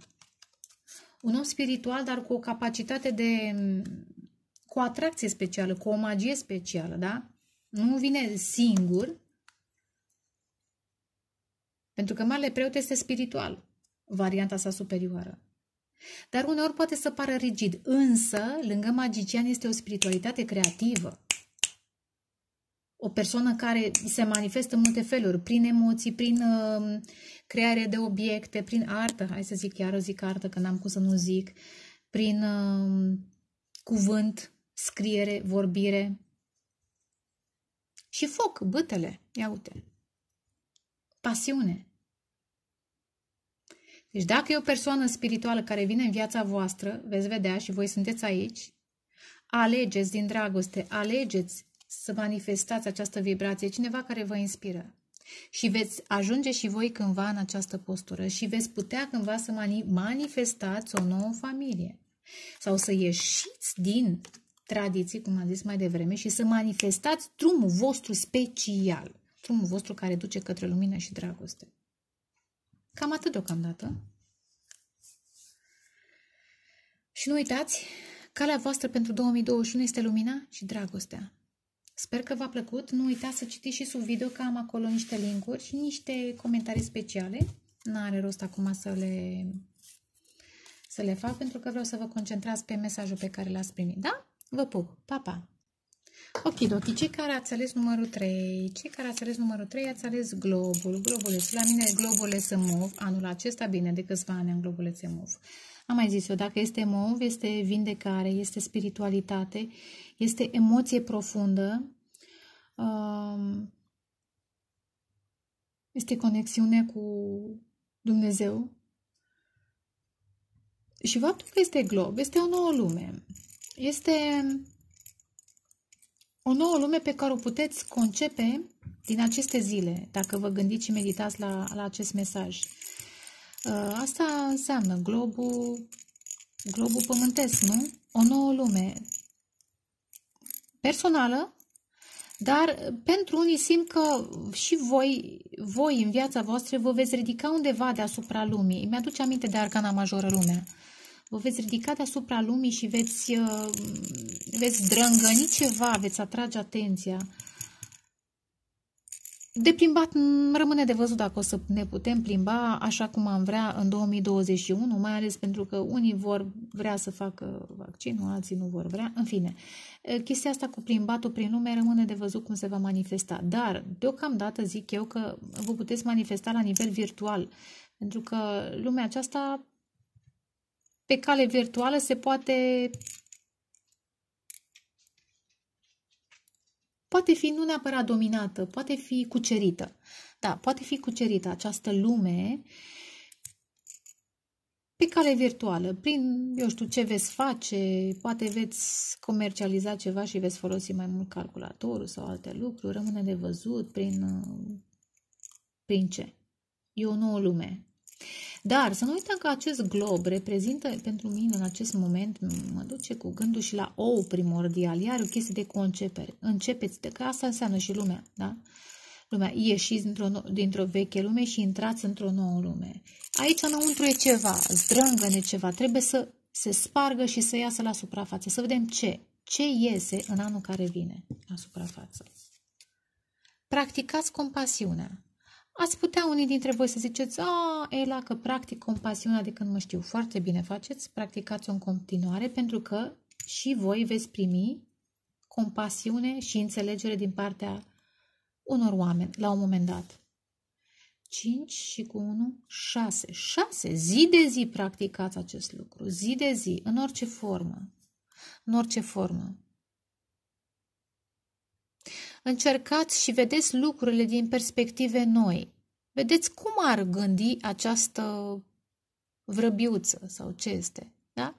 Un om spiritual, dar cu o capacitate de... Mm, cu o atracție specială, cu o magie specială, da? Nu vine singur. Pentru că Marele Preot este spiritual, varianta sa superioară. Dar uneori poate să pară rigid, însă lângă magician este o spiritualitate creativă. O persoană care se manifestă în multe feluri, prin emoții, prin uh, creare de obiecte, prin artă, hai să zic chiar, zic artă, că n-am cum să nu zic, prin uh, cuvânt, scriere, vorbire. Și foc, bătele, ia uite. Pasiune, deci dacă e o persoană spirituală care vine în viața voastră, veți vedea și voi sunteți aici, alegeți din dragoste, alegeți să manifestați această vibrație, cineva care vă inspiră. Și veți ajunge și voi cândva în această postură și veți putea cândva să mani manifestați o nouă familie sau să ieșiți din tradiții, cum am zis mai devreme, și să manifestați drumul vostru special, drumul vostru care duce către lumină și dragoste. Cam atât deocamdată. Și nu uitați, calea voastră pentru 2021 este lumina și dragostea. Sper că v-a plăcut. Nu uitați să citiți și sub video că am acolo niște linkuri și niște comentarii speciale. N-are rost acum să le, să le fac pentru că vreau să vă concentrați pe mesajul pe care l-ați primit. Da? Vă pup! Pa, pa! Ok, Okidoki, cei care ați ales numărul 3, cei care ați ales numărul 3, ați ales globul, globulețul. La mine globule se mov, anul acesta, bine, de câțiva ani am globulețe mov. Am mai zis eu, dacă este mov, este vindecare, este spiritualitate, este emoție profundă, um, este conexiune cu Dumnezeu. Și faptul că este glob, este o nouă lume. Este o nouă lume pe care o puteți concepe din aceste zile, dacă vă gândiți și meditați la, la acest mesaj. Uh, asta înseamnă globul, globul pământesc, nu? O nouă lume personală, dar pentru unii simt că și voi, voi în viața voastră vă veți ridica undeva deasupra lumii. Mi-aduce aminte de Arcana Majoră Lumea. Vă veți ridica deasupra lumii și veți, uh, veți drângăni ceva, veți atrage atenția. De plimbat rămâne de văzut dacă o să ne putem plimba așa cum am vrea în 2021, mai ales pentru că unii vor vrea să facă vaccinul, alții nu vor vrea. În fine, chestia asta cu plimbatul prin lume rămâne de văzut cum se va manifesta. Dar, deocamdată zic eu că vă puteți manifesta la nivel virtual, pentru că lumea aceasta pe cale virtuală se poate poate fi nu neapărat dominată, poate fi cucerită. Da, poate fi cucerită această lume pe cale virtuală, prin, eu știu, ce veți face, poate veți comercializa ceva și veți folosi mai mult calculatorul sau alte lucruri, rămâne de văzut prin, prin ce. E o nouă lume. Dar să nu uităm că acest glob reprezintă pentru mine în acest moment, mă duce cu gândul și la ou primordial, iar o chestie de concepere. Începeți, că asta înseamnă și lumea, da? Lumea, ieșiți dintr-o, dintr veche lume și intrați într-o nouă lume. Aici înăuntru e ceva, strânge-ne ceva, trebuie să se spargă și să iasă la suprafață, să vedem ce, ce iese în anul care vine la suprafață. Practicați compasiunea. Ați putea unii dintre voi să ziceți, a, Ela, că practic compasiunea de când mă știu foarte bine faceți, practicați-o în continuare pentru că și voi veți primi compasiune și înțelegere din partea unor oameni la un moment dat. 5 și cu 1, 6. 6. Zi de zi practicați acest lucru. Zi de zi, în orice formă. În orice formă încercați și vedeți lucrurile din perspective noi. Vedeți cum ar gândi această vrăbiuță sau ce este. Da?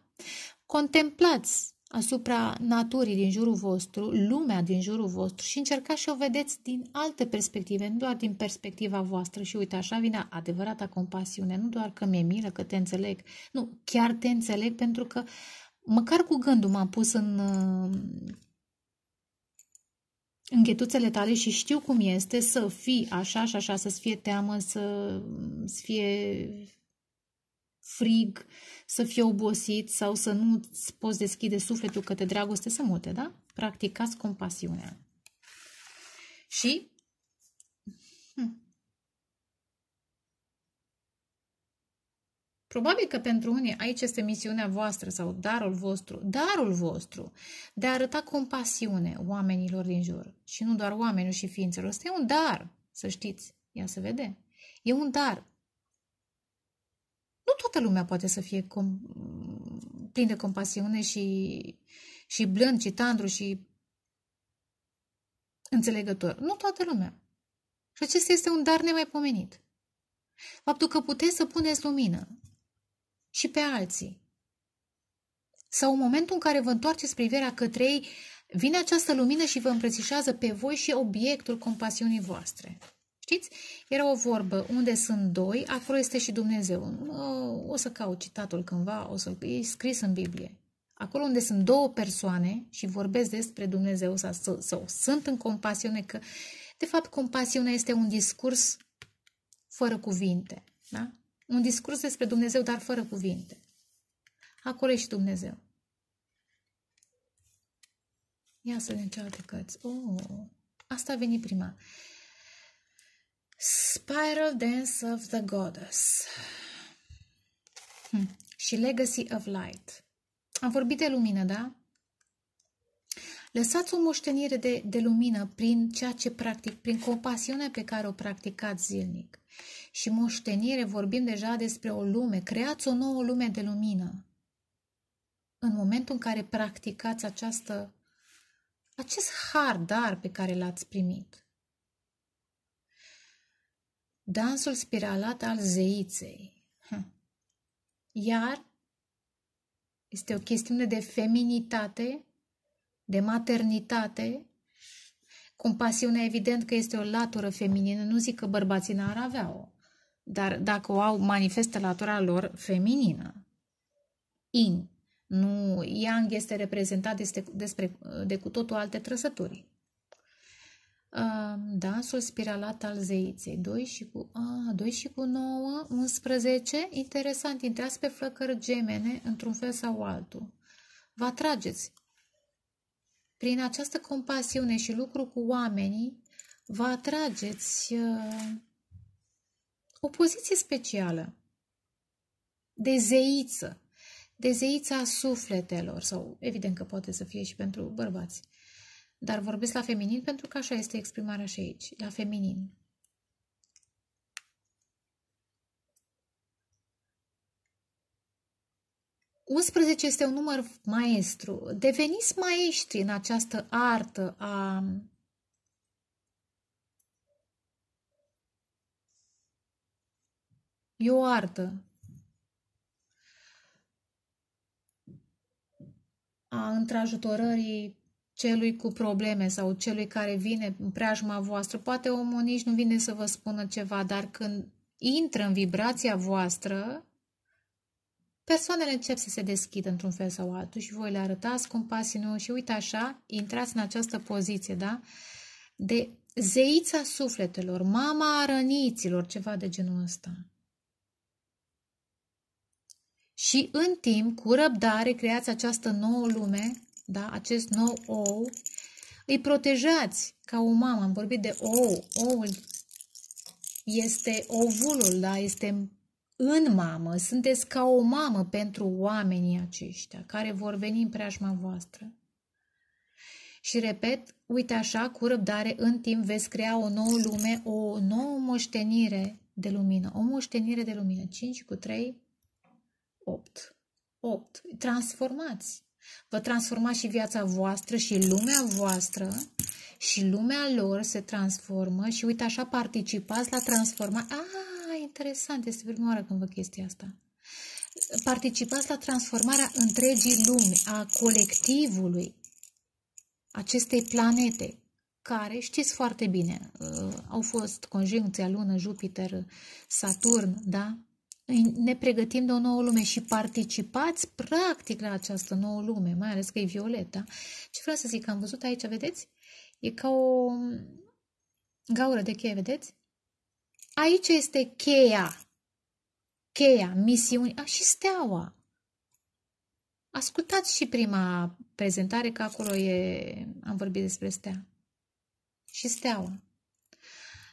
Contemplați asupra naturii din jurul vostru, lumea din jurul vostru și încercați și o vedeți din alte perspective, nu doar din perspectiva voastră și uite, așa vine adevărata compasiune, nu doar că mi-e milă, că te înțeleg, nu, chiar te înțeleg pentru că măcar cu gândul m-am pus în înghetuțele tale și știu cum este să fii așa și așa, să-ți fie teamă, să, -ți fie frig, să fie obosit sau să nu îți poți deschide sufletul către dragoste, să multe, da? Practicați compasiunea. Și Probabil că pentru unii aici este misiunea voastră sau darul vostru, darul vostru de a arăta compasiune oamenilor din jur și nu doar oamenilor și ființelor. Este un dar, să știți. Ia să vede. E un dar. Nu toată lumea poate să fie com- plin de compasiune și, și blând și tandru și înțelegător. Nu toată lumea. Și acesta este un dar nemaipomenit. Faptul că puteți să puneți lumină și pe alții. Sau în momentul în care vă întoarceți privirea către ei, vine această lumină și vă îmbrățișează pe voi și obiectul compasiunii voastre. Știți? Era o vorbă, unde sunt doi, acolo este și Dumnezeu. O să caut citatul cândva, o să e scris în Biblie. Acolo unde sunt două persoane și vorbesc despre Dumnezeu sau, sau sunt în compasiune, că de fapt compasiunea este un discurs fără cuvinte. Da? Un discurs despre Dumnezeu, dar fără cuvinte. Acolo ești Dumnezeu. Ia să vedem cealaltă cărți. Oh, asta a venit prima. Spiral Dance of the Goddess hm. și Legacy of Light. Am vorbit de lumină, da? Lăsați o moștenire de, de lumină prin ceea ce practic, prin compasiunea pe care o practicați zilnic și moștenire vorbim deja despre o lume. Creați o nouă lume de lumină. În momentul în care practicați această, acest har, dar pe care l-ați primit. Dansul spiralat al zeiței. Hm. Iar este o chestiune de feminitate, de maternitate, Compasiunea evident că este o latură feminină, nu zic că bărbații n-ar avea-o dar dacă o au, manifestă latura lor feminină. In. Nu, yang este reprezentat despre, despre, de cu totul alte trăsături. Um, da, sol spiralat al zeiței. 2 și cu, a, 2 și cu 9, 11. Interesant, intrați pe flăcări gemene într-un fel sau altul. Vă atrageți. Prin această compasiune și lucru cu oamenii, vă atrageți uh, o poziție specială de zeiță, de zeița sufletelor, sau evident că poate să fie și pentru bărbați. Dar vorbesc la feminin pentru că așa este exprimarea și aici, la feminin. Unsprezece este un număr maestru. Deveniți maestri în această artă a E o artă. A întrajutorării celui cu probleme sau celui care vine în preajma voastră. Poate omul nici nu vine să vă spună ceva, dar când intră în vibrația voastră, persoanele încep să se deschidă într-un fel sau altul și voi le arătați cum pasii și uite așa, intrați în această poziție, da? De zeița sufletelor, mama răniților, ceva de genul ăsta. Și în timp, cu răbdare, creați această nouă lume, da? acest nou ou, îi protejați ca o mamă. Am vorbit de ou. Oul este ovulul, da? este în mamă. Sunteți ca o mamă pentru oamenii aceștia care vor veni în preajma voastră. Și repet, uite așa, cu răbdare, în timp veți crea o nouă lume, o nouă moștenire de lumină. O moștenire de lumină. 5 cu 3 8. 8. Transformați. Vă transformați și viața voastră și lumea voastră și lumea lor se transformă și uite așa participați la transformare. Ah, interesant, este prima oară când vă chestia asta. Participați la transformarea întregii lumi, a colectivului acestei planete, care știți foarte bine, uh, au fost conjuncția lună, Jupiter, Saturn, da? ne pregătim de o nouă lume și participați practic la această nouă lume, mai ales că e violet, da? Ce vreau să zic, am văzut aici, vedeți? E ca o mm, gaură de cheie, vedeți? Aici este cheia, cheia, misiunea și steaua. Ascultați și prima prezentare, că acolo e, am vorbit despre stea. Și steaua.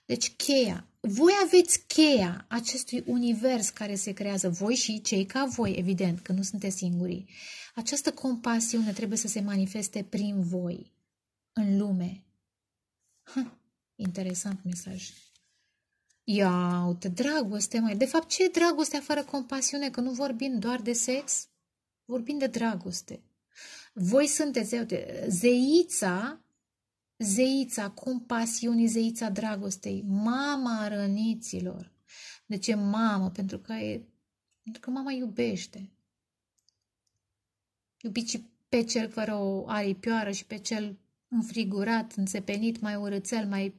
Deci cheia, voi aveți cheia acestui univers care se creează, voi și cei ca voi, evident, că nu sunteți singurii. Această compasiune trebuie să se manifeste prin voi, în lume. Ha, interesant mesaj. Ia uite, dragoste, mai. De fapt, ce e dragostea fără compasiune? Că nu vorbim doar de sex, vorbim de dragoste. Voi sunteți, uite, zeița zeița compasiunii, zeița dragostei, mama răniților. De ce mamă? Pentru că, e, pentru că mama iubește. Iubiți pe cel fără o aripioară și pe cel înfrigurat, înțepenit, mai urățel, mai,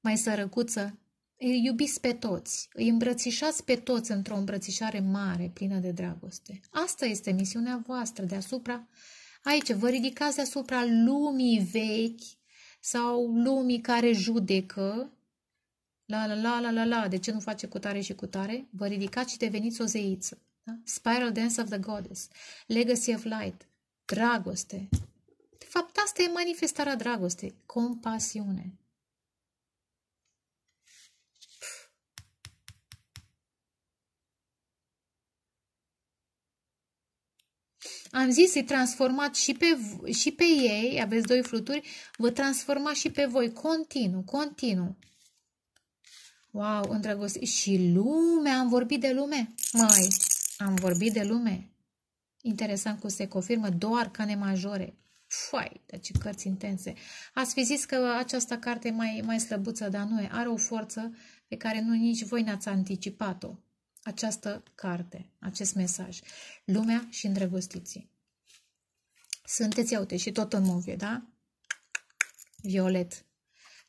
mai sărăcuță. Îi iubiți pe toți, îi îmbrățișați pe toți într-o îmbrățișare mare, plină de dragoste. Asta este misiunea voastră deasupra Aici vă ridicați asupra lumii vechi sau lumii care judecă. La la la la la la, de ce nu face cu tare și cu tare? Vă ridicați și deveniți o zeiță. Da? Spiral Dance of the Goddess, Legacy of Light, dragoste. De fapt, asta e manifestarea dragostei, compasiune. Am zis, îi transformați și pe, și pe ei, aveți doi fluturi, vă transformați și pe voi, continuu, continuu. Wow, îndrăgostit. Și lume, am vorbit de lume. Mai, am vorbit de lume. Interesant cum se confirmă, Doar cane majore. Fai, dar ce cărți intense. Ați fi zis că această carte e mai, mai slăbuță, dar nu e. Are o forță pe care nu nici voi n-ați anticipat-o această carte, acest mesaj. Lumea și îndrăgostiții. Sunteți, iaute, și tot în movie, da? Violet.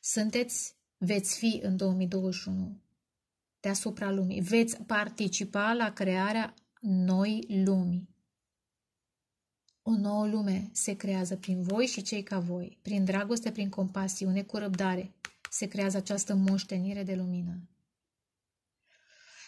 Sunteți, veți fi în 2021 deasupra lumii. Veți participa la crearea noi lumii. O nouă lume se creează prin voi și cei ca voi, prin dragoste, prin compasiune, cu răbdare. Se creează această moștenire de lumină.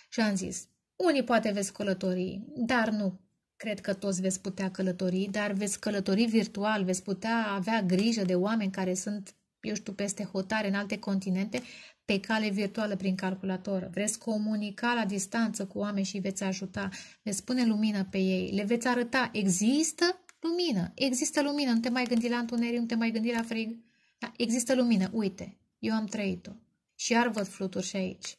Și am zis, unii poate veți călători, dar nu. Cred că toți veți putea călători, dar veți călători virtual, veți putea avea grijă de oameni care sunt, eu știu, peste hotare în alte continente, pe cale virtuală prin calculator. Vreți comunica la distanță cu oameni și veți ajuta, veți pune lumină pe ei, le veți arăta, există lumină, există lumină, nu te mai gândi la întuneric, nu te mai gândi la frig, da, există lumină, uite, eu am trăit-o și iar văd fluturi și aici.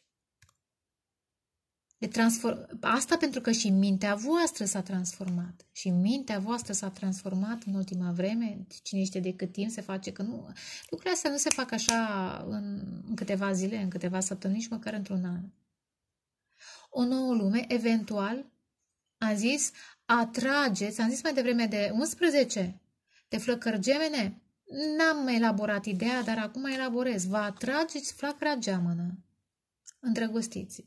E transform... Asta pentru că și mintea voastră s-a transformat. Și mintea voastră s-a transformat în ultima vreme. Cine știe de cât timp se face că nu... Lucrurile astea nu se fac așa în, în câteva zile, în câteva săptămâni, nici măcar într-un an. O nouă lume, eventual, am zis, atrageți, am zis mai devreme de 11, de flăcări gemene. N-am elaborat ideea, dar acum elaborez. Vă atrageți flacra geamănă. Îndrăgostiți.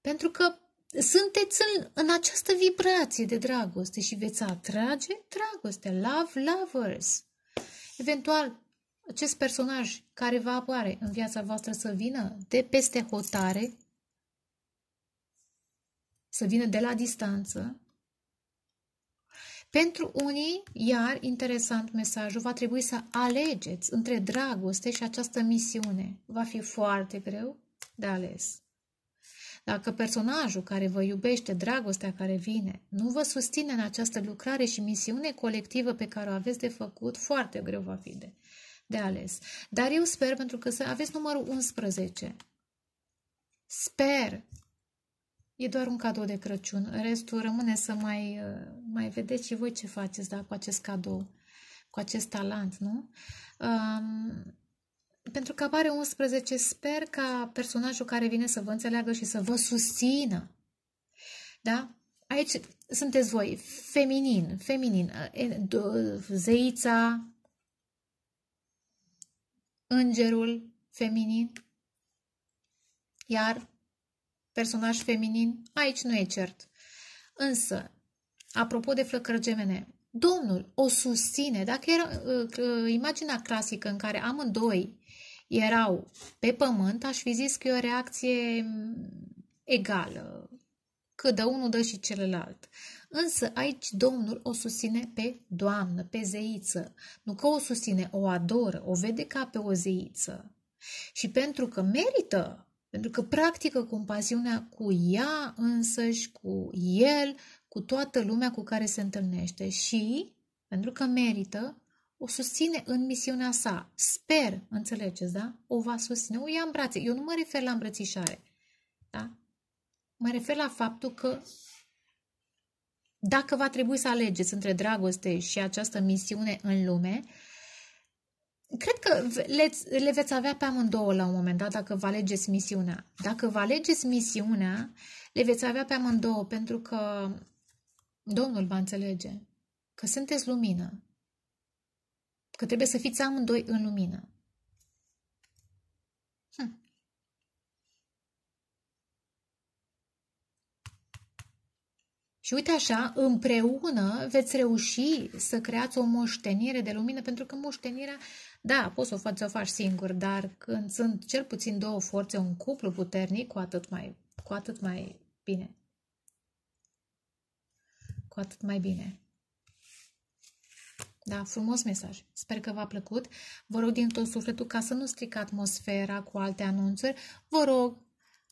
Pentru că sunteți în, în această vibrație de dragoste și veți atrage dragoste, love lovers. Eventual, acest personaj care va apare în viața voastră să vină de peste hotare, să vină de la distanță. Pentru unii, iar interesant mesajul, va trebui să alegeți între dragoste și această misiune. Va fi foarte greu de ales. Dacă personajul care vă iubește, dragostea care vine, nu vă susține în această lucrare și misiune colectivă pe care o aveți de făcut, foarte greu va fi de, de ales. Dar eu sper, pentru că să aveți numărul 11. Sper! E doar un cadou de Crăciun. Restul rămâne să mai, uh, mai vedeți și voi ce faceți da, cu acest cadou, cu acest talent, nu? Um, pentru că apare 11, sper ca personajul care vine să vă înțeleagă și să vă susțină. Da? Aici sunteți voi, feminin, feminin, zeița, îngerul feminin, iar personaj feminin, aici nu e cert. Însă, apropo de flăcări gemene, Domnul o susține. Dacă era uh, uh, imaginea clasică în care amândoi erau pe pământ, aș fi zis că e o reacție egală, că dă unul, dă și celălalt. Însă aici Domnul o susține pe doamnă, pe zeiță. Nu că o susține, o adoră, o vede ca pe o zeiță. Și pentru că merită, pentru că practică compasiunea cu ea însăși, cu el, cu toată lumea cu care se întâlnește și pentru că merită, o susține în misiunea sa. Sper, înțelegeți, da? O va susține, o ia în brațe. Eu nu mă refer la îmbrățișare, da? Mă refer la faptul că dacă va trebui să alegeți între dragoste și această misiune în lume, cred că le, le veți avea pe amândouă la un moment dat dacă vă alegeți misiunea. Dacă vă alegeți misiunea, le veți avea pe amândouă pentru că Domnul va înțelege că sunteți lumină, Că trebuie să fiți amândoi în lumină. Hm. Și uite așa, împreună veți reuși să creați o moștenire de lumină, pentru că moștenirea, da, poți să o faci, să o faci singur, dar când sunt cel puțin două forțe, un cuplu puternic, cu atât mai, cu atât mai bine. Cu atât mai bine. Da, frumos mesaj. Sper că v-a plăcut. Vă rog din tot sufletul ca să nu strică atmosfera cu alte anunțuri. Vă rog,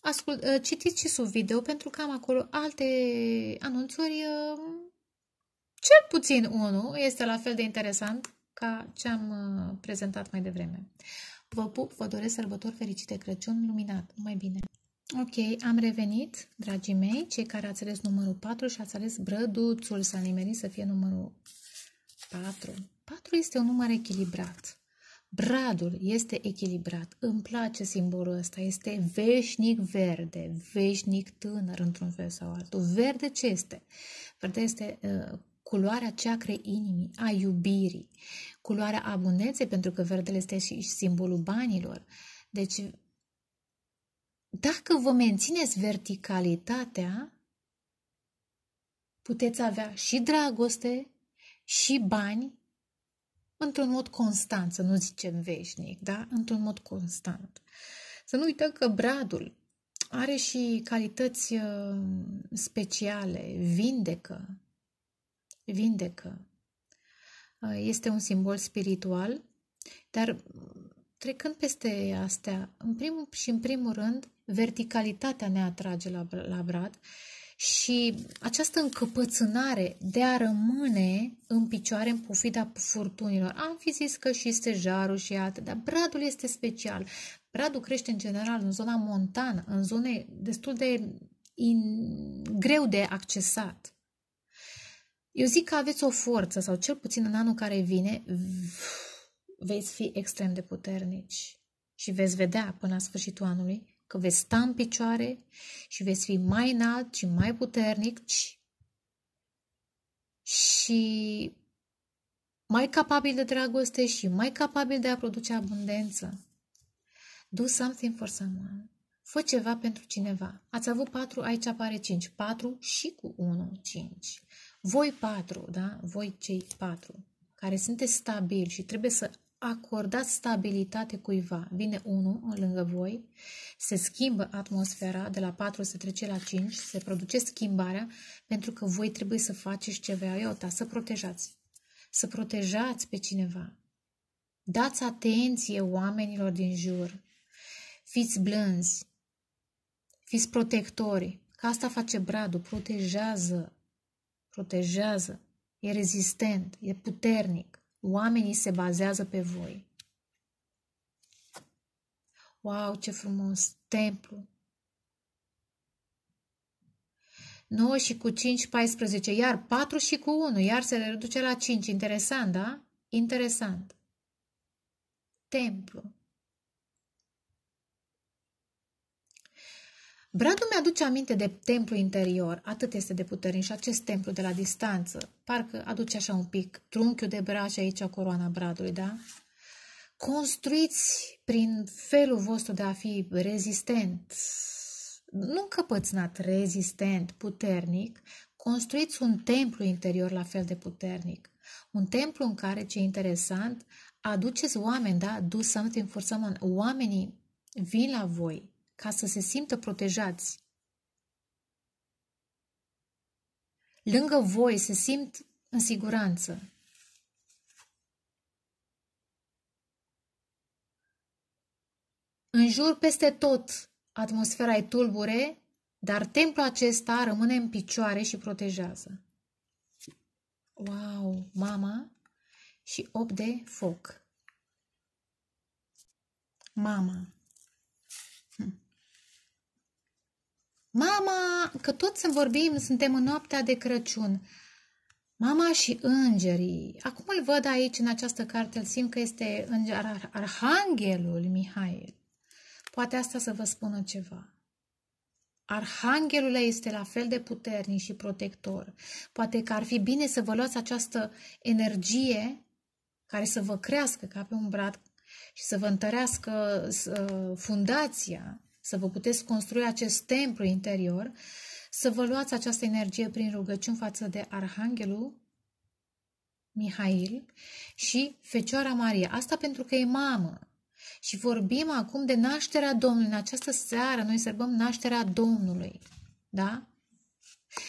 ascult, uh, citiți și sub video pentru că am acolo alte anunțuri. Uh, cel puțin unul este la fel de interesant ca ce am uh, prezentat mai devreme. Vă pup, vă doresc sărbători fericite, Crăciun luminat, mai bine! Ok, am revenit, dragii mei, cei care ați ales numărul 4 și ați ales brăduțul, să a nimerit să fie numărul 4. 4 este un număr echilibrat. Bradul este echilibrat. Îmi place simbolul ăsta. Este veșnic verde, veșnic tânăr într-un fel sau altul. Verde ce este? Verde este uh, culoarea ceacrei inimii, a iubirii, culoarea abundenței, pentru că verdele este și simbolul banilor. Deci, dacă vă mențineți verticalitatea, puteți avea și dragoste și bani într-un mod constant, să nu zicem veșnic, da? într-un mod constant. Să nu uităm că bradul are și calități uh, speciale, vindecă, vindecă. Uh, este un simbol spiritual, dar trecând peste astea, în primul și în primul rând, verticalitatea ne atrage la, la brad și această încăpățânare de a rămâne în picioare în pufida furtunilor. Am fi zis că și stejarul și atât, dar bradul este special. Bradul crește în general în zona montană, în zone destul de in, greu de accesat. Eu zic că aveți o forță, sau cel puțin în anul care vine, veți fi extrem de puternici și veți vedea până la sfârșitul anului că veți sta în picioare și veți fi mai înalt și mai puternic și mai capabil de dragoste și mai capabil de a produce abundență. Do something for someone. Fă ceva pentru cineva. Ați avut patru, aici apare cinci. Patru și cu unu, cinci. Voi patru, da? Voi cei patru, care sunteți stabili și trebuie să acordați stabilitate cuiva. Vine unul lângă voi, se schimbă atmosfera, de la 4 se trece la 5, se produce schimbarea, pentru că voi trebuie să faceți ceva iota, să protejați. Să protejați pe cineva. Dați atenție oamenilor din jur. Fiți blânzi. Fiți protectori. Că asta face bradul. Protejează. Protejează. E rezistent. E puternic Oamenii se bazează pe voi. Wow, ce frumos! Templu! 9 și cu 5, 14, iar 4 și cu 1, iar se reduce la 5. Interesant, da? Interesant. Templu. Bradul mi-aduce aminte de templu interior, atât este de puternic și acest templu de la distanță. Parcă aduce așa un pic trunchiul de braș aici coroana bradului, da? Construiți prin felul vostru de a fi rezistent, nu încăpățnat, rezistent, puternic, construiți un templu interior la fel de puternic. Un templu în care, ce interesant, aduceți oameni, da? Do something for someone. Oamenii vin la voi, ca să se simtă protejați. Lângă voi se simt în siguranță. În jur peste tot atmosfera e tulbure, dar templul acesta rămâne în picioare și protejează. Wow, mama și 8 de foc. Mama Mama, că toți să vorbim, suntem în noaptea de Crăciun. Mama și îngerii. Acum îl văd aici, în această carte, îl simt că este înger, Arhanghelul Mihail. Poate asta să vă spună ceva. Arhanghelul este la fel de puternic și protector. Poate că ar fi bine să vă luați această energie care să vă crească ca pe un brat și să vă întărească uh, fundația să vă puteți construi acest templu interior, să vă luați această energie prin rugăciuni față de Arhanghelul Mihail și Fecioara Maria. Asta pentru că e mamă. Și vorbim acum de nașterea Domnului. În această seară noi sărbăm nașterea Domnului. Da?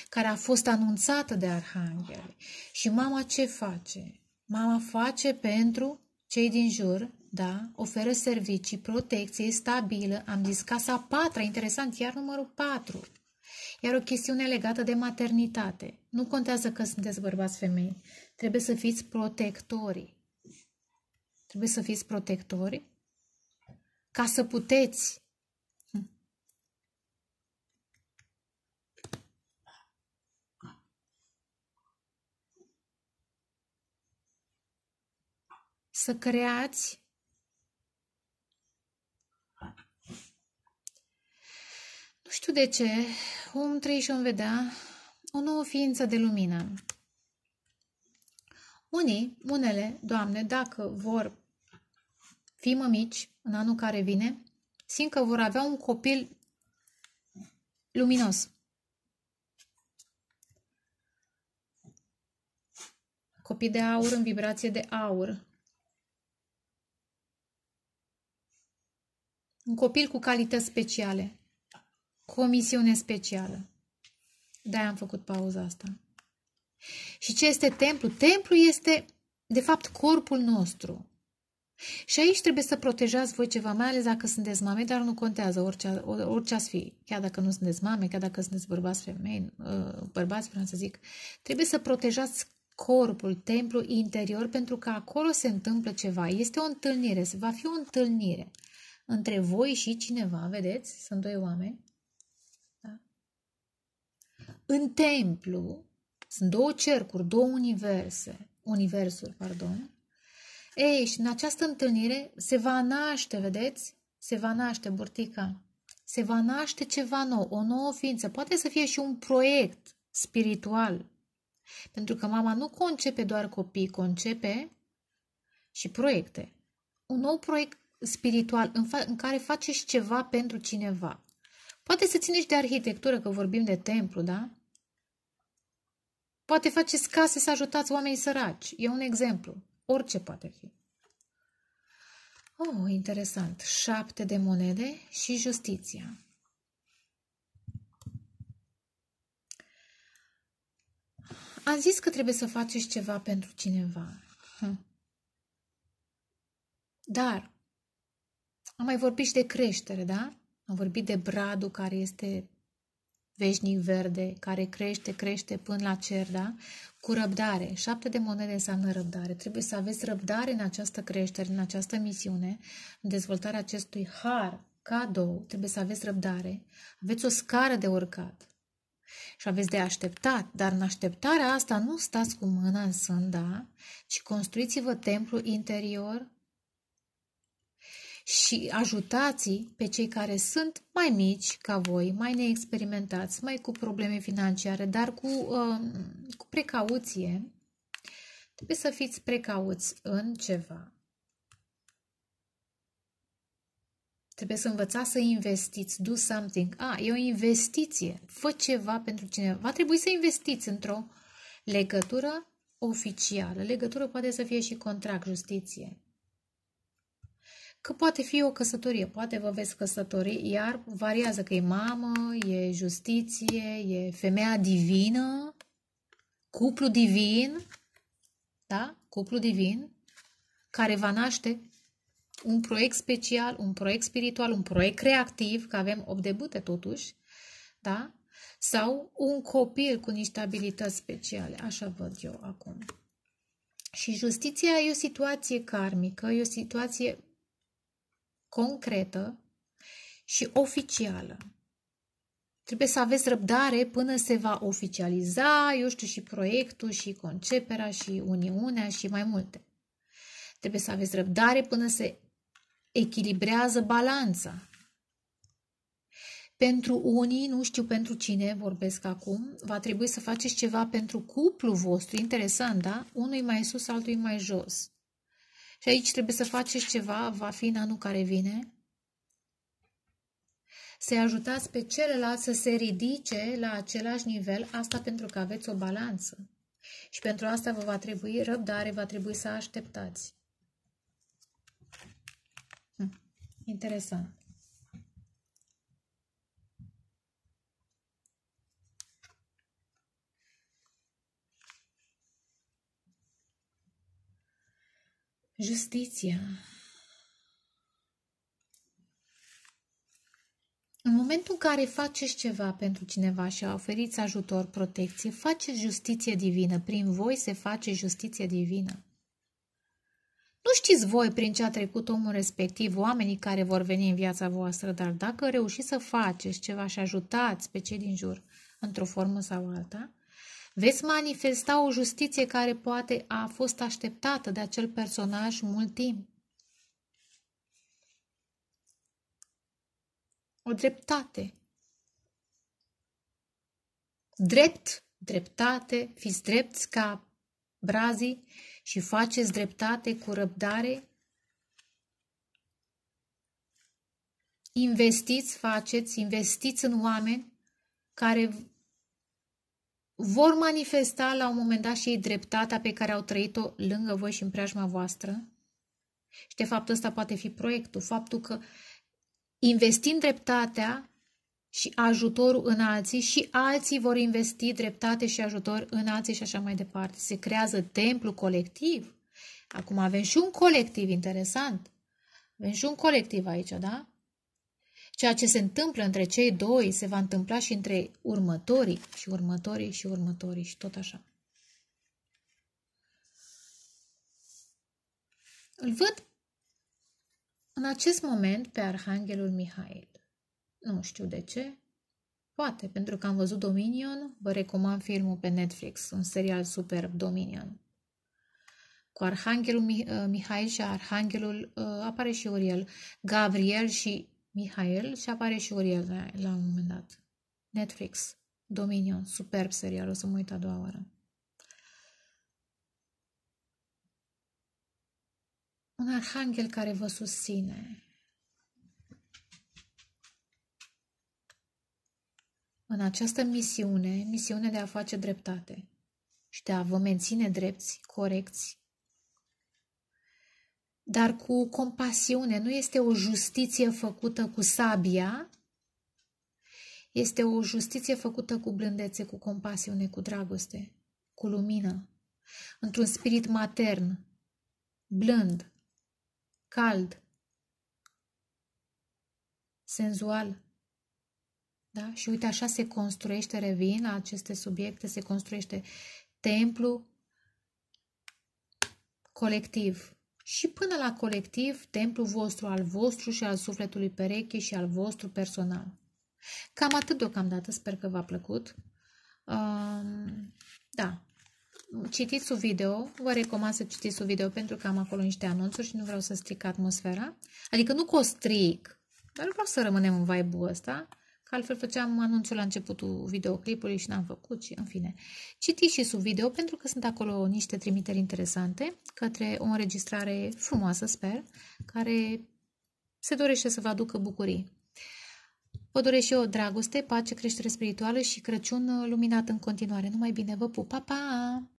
Care a fost anunțată de Arhanghel. Și mama ce face? Mama face pentru cei din jur da? Oferă servicii, protecție stabilă. Am zis casa a patra, interesant, iar numărul 4. Iar o chestiune legată de maternitate. Nu contează că sunteți bărbați femei. Trebuie să fiți protectori. Trebuie să fiți protectori ca să puteți să creați Nu știu de ce, om trăi și om vedea o nouă ființă de lumină. Unii, unele, Doamne, dacă vor fi mămici în anul care vine, simt că vor avea un copil luminos. Copii de aur în vibrație de aur. Un copil cu calități speciale. Comisiune specială. De-aia am făcut pauza asta. Și ce este templu? Templu este, de fapt, corpul nostru. Și aici trebuie să protejați voi ceva, mai ales dacă sunteți mame, dar nu contează orice, orice ați fi. Chiar dacă nu sunteți mame, chiar dacă sunteți bărbați femei, uh, bărbați, vreau să zic, trebuie să protejați corpul, templul interior, pentru că acolo se întâmplă ceva. Este o întâlnire, va fi o întâlnire între voi și cineva, vedeți? Sunt doi oameni. În templu sunt două cercuri, două universe, universuri, pardon. Ei, și în această întâlnire se va naște, vedeți? Se va naște burtica. Se va naște ceva nou, o nouă ființă. Poate să fie și un proiect spiritual. Pentru că mama nu concepe doar copii, concepe și proiecte. Un nou proiect spiritual în, fa- în care faceți ceva pentru cineva. Poate să țineți de arhitectură, că vorbim de templu, da? Poate faceți case să ajutați oamenii săraci. E un exemplu. Orice poate fi. Oh, interesant. Șapte de monede și justiția. Am zis că trebuie să faceți ceva pentru cineva. Hm. Dar am mai vorbit și de creștere, da? Am vorbit de bradul care este veșnic verde, care crește, crește până la cer, da? Cu răbdare. Șapte de monede înseamnă răbdare. Trebuie să aveți răbdare în această creștere, în această misiune, în dezvoltarea acestui har, cadou. Trebuie să aveți răbdare. Aveți o scară de urcat și aveți de așteptat, dar în așteptarea asta nu stați cu mâna în sân, da, ci construiți-vă templu interior și ajutați pe cei care sunt mai mici ca voi, mai neexperimentați, mai cu probleme financiare, dar cu, uh, cu precauție. Trebuie să fiți precauți în ceva. Trebuie să învățați să investiți, do something. A, ah, e o investiție, fă ceva pentru cineva. Va trebui să investiți într-o legătură oficială. Legătură poate să fie și contract, justiție că poate fi o căsătorie, poate vă veți căsători, iar variază că e mamă, e justiție, e femeia divină, cuplu divin, da? Cuplu divin, care va naște un proiect special, un proiect spiritual, un proiect creativ, că avem 8 bute totuși, da? Sau un copil cu niște abilități speciale, așa văd eu acum. Și justiția e o situație karmică, e o situație concretă și oficială. Trebuie să aveți răbdare până se va oficializa, eu știu, și proiectul, și conceperea, și uniunea, și mai multe. Trebuie să aveți răbdare până se echilibrează balanța. Pentru unii, nu știu pentru cine vorbesc acum, va trebui să faceți ceva pentru cuplul vostru, interesant, da? Unul mai sus, altul mai jos. Și aici trebuie să faceți ceva, va fi în anul care vine. Să-i ajutați pe celălalt să se ridice la același nivel, asta pentru că aveți o balanță. Și pentru asta vă va trebui răbdare, va trebui să așteptați. Hm, interesant. Justiția. În momentul în care faceți ceva pentru cineva și oferiți ajutor, protecție, faceți justiție divină. Prin voi se face justiție divină. Nu știți voi prin ce a trecut omul respectiv, oamenii care vor veni în viața voastră, dar dacă reușiți să faceți ceva și ajutați pe cei din jur, într-o formă sau alta, Veți manifesta o justiție care poate a fost așteptată de acel personaj mult timp. O dreptate. Drept, dreptate, fiți drepți ca brazii și faceți dreptate cu răbdare investiți, faceți, investiți în oameni care vor manifesta la un moment dat și ei dreptatea pe care au trăit-o lângă voi și în preajma voastră? Și de fapt ăsta poate fi proiectul, faptul că investind dreptatea și ajutorul în alții și alții vor investi dreptate și ajutor în alții și așa mai departe. Se creează templu colectiv. Acum avem și un colectiv interesant. Avem și un colectiv aici, da? Ceea ce se întâmplă între cei doi se va întâmpla și între următorii și următorii și următorii și tot așa. Îl văd în acest moment pe Arhanghelul Mihail. Nu știu de ce. Poate pentru că am văzut Dominion, vă recomand filmul pe Netflix, un serial superb, Dominion. Cu Arhanghelul Mihail și Arhanghelul, uh, apare și Uriel, Gabriel și Mihail și apare și Uriel la, la un moment dat. Netflix, Dominion, superb serial, o să mă uit a doua oară. Un arhanghel care vă susține. În această misiune, misiune de a face dreptate și de a vă menține drepți, corecți, dar cu compasiune. Nu este o justiție făcută cu sabia, este o justiție făcută cu blândețe, cu compasiune, cu dragoste, cu lumină, într-un spirit matern, blând, cald, senzual. Da? Și uite, așa se construiește, revin la aceste subiecte, se construiește templu colectiv, și până la colectiv, templu vostru al vostru și al sufletului pereche și al vostru personal. Cam atât deocamdată, sper că v-a plăcut. Um, da, citiți un video, vă recomand să citiți un video pentru că am acolo niște anunțuri și nu vreau să stric atmosfera. Adică nu că o stric, dar vreau să rămânem în vibe-ul ăsta. Că altfel făceam anunțul la începutul videoclipului și n-am făcut și în fine. Citiți și sub video pentru că sunt acolo niște trimiteri interesante către o înregistrare frumoasă, sper, care se dorește să vă aducă bucurii. Vă doresc și eu dragoste, pace, creștere spirituală și Crăciun luminat în continuare. Numai bine, vă pup! Pa, pa!